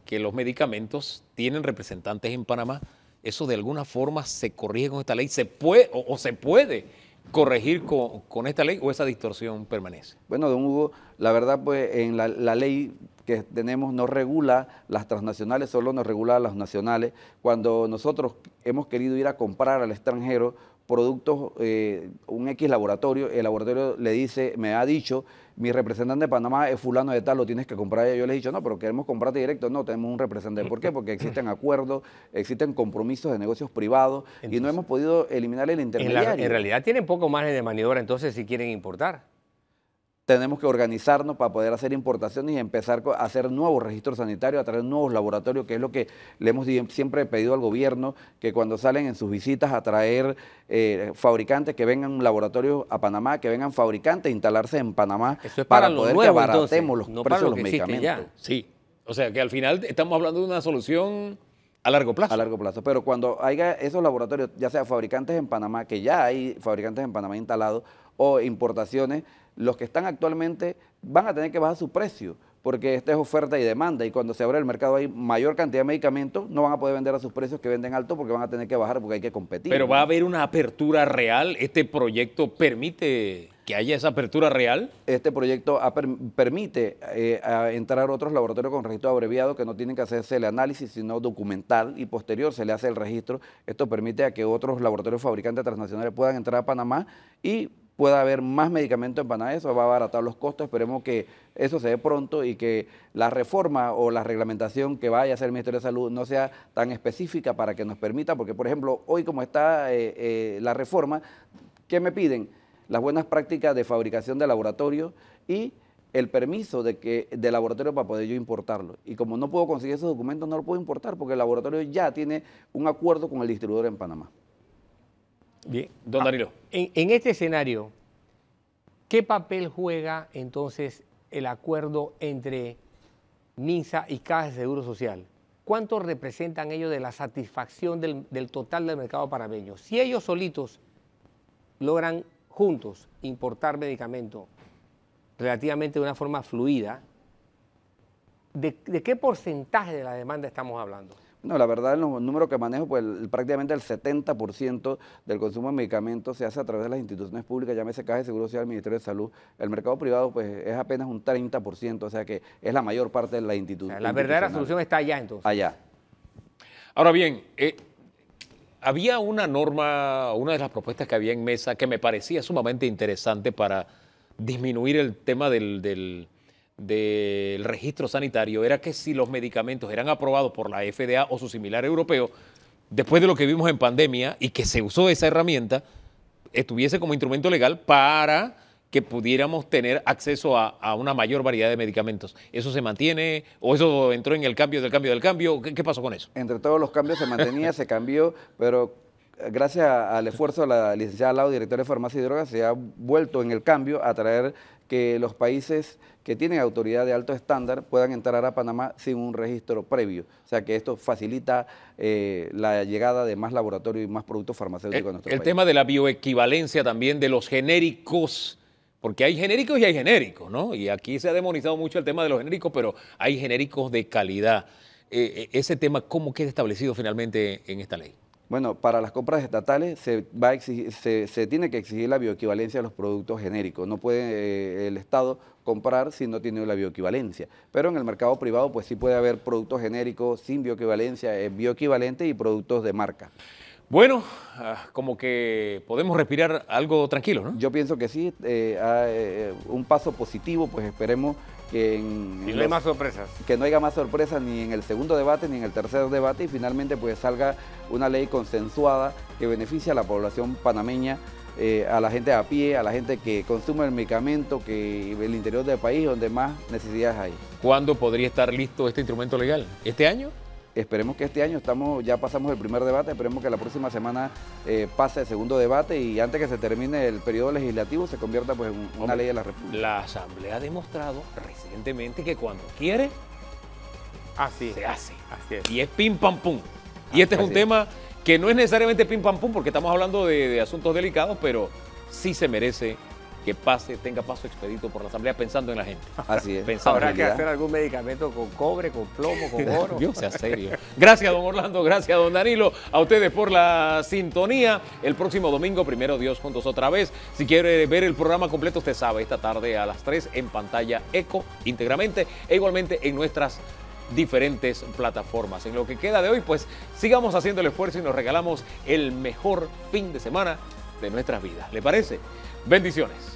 que los medicamentos tienen representantes en Panamá. Eso de alguna forma se corrige con esta ley. Se puede o se puede corregir con, esta ley o esa distorsión permanece? Bueno, don Hugo, la verdad pues en la, ley que tenemos no regula las transnacionales, solo nos regula las nacionales. Cuando nosotros hemos querido ir a comprar al extranjero productos, eh, un X laboratorio, el laboratorio le dice, me ha dicho mi representante de Panamá es fulano de tal, lo tienes que comprar. yo les he dicho, no, pero queremos comprarte directo. No, tenemos un representante. ¿Por qué? [LAUGHS] Porque existen acuerdos, existen compromisos de negocios privados y no hemos podido eliminar el intermediario. En, en realidad tienen poco margen de maniobra entonces si quieren importar tenemos que organizarnos para poder hacer importaciones y empezar a hacer nuevos registros sanitarios, a traer nuevos laboratorios, que es lo que le hemos siempre pedido al gobierno, que cuando salen en sus visitas a traer eh, fabricantes, que vengan laboratorios a Panamá, que vengan fabricantes a instalarse en Panamá Eso es para, poder nuevo, los precios de los medicamentos. Sí, o sea que al final estamos hablando de una solución... A largo plazo. A largo plazo. Pero cuando haya esos laboratorios, ya sea fabricantes en Panamá, que ya hay fabricantes en Panamá instalados, o importaciones, los que están actualmente van a tener que bajar su precio porque esta es oferta y demanda y cuando se abre el mercado hay mayor cantidad de medicamentos, no van a poder vender a sus precios que venden alto porque van a tener que bajar porque hay que competir. Pero va a haber una apertura real, este proyecto permite que haya esa apertura real? Este proyecto permite eh, a entrar otros laboratorios con registro abreviado que no tienen que hacerse el análisis, sino documental y posterior se le hace el registro. Esto permite a que otros laboratorios fabricantes transnacionales puedan entrar a Panamá y pueda haber más medicamentos en Panamá, eso va a abaratar los costos, esperemos que eso se dé pronto y que la reforma o la reglamentación que vaya a hacer el Ministerio de Salud no sea tan específica para que nos permita, porque por ejemplo, hoy como está eh, eh, la reforma, ¿qué me piden? Las buenas prácticas de fabricación de laboratorio y el permiso de que laboratorio para poder yo importarlo. Y como no puedo conseguir esos documentos, no lo puedo importar porque el laboratorio ya tiene un acuerdo con el distribuidor en Panamá. Bien, don ah, Danilo. En, este escenario, ¿qué papel juega entonces el acuerdo entre MINSA y Caja de Seguro Social? ¿Cuánto representan ellos de la satisfacción del, total del mercado panameño? Si ellos solitos logran juntos importar medicamento relativamente de una forma fluida, ¿de, qué porcentaje de la demanda estamos hablando? No, la verdad, en los números que manejo, pues prácticamente el 70% del consumo de medicamentos se hace a través de las instituciones públicas, llámese Caja de Seguro el Ministerio de Salud. El mercado privado, pues es apenas un 30%, o sea que es la mayor parte de la institución. la verdadera solución está allá, entonces. Allá. Ahora bien, eh, había una norma, una de las propuestas que había en mesa que me parecía sumamente interesante para disminuir el tema del del registro sanitario era que si los medicamentos eran aprobados por la FDA o su similar europeo, después de lo que vimos en pandemia y que se usó esa herramienta, estuviese como instrumento legal para que pudiéramos tener acceso a, una mayor variedad de medicamentos. ¿Eso se mantiene o eso entró en el cambio del cambio del cambio? ¿Qué, qué pasó con eso? Entre todos los cambios se mantenía, se cambió, pero gracias al esfuerzo de la licenciada Lau, directora de Farmacia y Drogas, se ha vuelto en el cambio a traer que los países que tienen autoridad de alto estándar puedan entrar a Panamá sin un registro previo. O sea que esto facilita eh, la llegada de más laboratorios y más productos farmacéuticos el, a nuestro país. El tema de la bioequivalencia también de los genéricos. Porque hay genéricos y hay genéricos, ¿no? Y aquí se ha demonizado mucho el tema de los genéricos, pero hay genéricos de calidad. Eh, eh, ese tema, ¿cómo queda establecido finalmente en esta ley? Bueno, para las compras estatales se, va se, tiene que exigir la bioequivalencia de los productos genéricos. No puede eh, el Estado comprar si no tiene la bioequivalencia. Pero en el mercado privado pues sí puede haber productos genéricos sin bioequivalencia, eh, bioequivalente y productos de marca. Bueno, ah, como que podemos respirar algo tranquilo, ¿no? Yo pienso que sí, eh, ah, eh, un paso positivo, pues esperemos que en, no más sorpresas. Que no haya más sorpresas ni en el segundo debate ni en el tercer debate y finalmente pues salga una ley consensuada que beneficie a la población panameña, eh, a la gente a pie, a la gente que consume el medicamento, que el interior del país donde más necesidades hay. ¿Cuándo podría estar listo este instrumento legal? ¿Este año? Esperemos que este año estamos, ya pasamos el primer debate, esperemos que la próxima semana eh, pase el segundo debate y antes que se termine el periodo legislativo se convierta pues, en una ley de la República. La Asamblea ha demostrado recientemente que cuando quiere, así se hace. Y es pim pam pum. Y este es un tema que no es necesariamente pim pam pum porque estamos hablando de asuntos delicados, pero sí se merece que pase, tenga paso expedito por la Asamblea pensando en la gente. Así es. Habrá que hacer algún medicamento con cobre, con plomo, con [LAUGHS] oro. Dios sea serio. Gracias, don Orlando. Gracias, don Danilo. A ustedes por la sintonía. El próximo domingo, primero Dios, juntos otra vez. Si quiere ver el programa completo, usted sabe, esta tarde a las 3 en pantalla ECO íntegramente e igualmente en nuestras diferentes plataformas. En lo que queda de hoy, pues sigamos haciendo el esfuerzo y nos regalamos el mejor fin de semana de nuestras vidas. ¿Le parece? Bendiciones.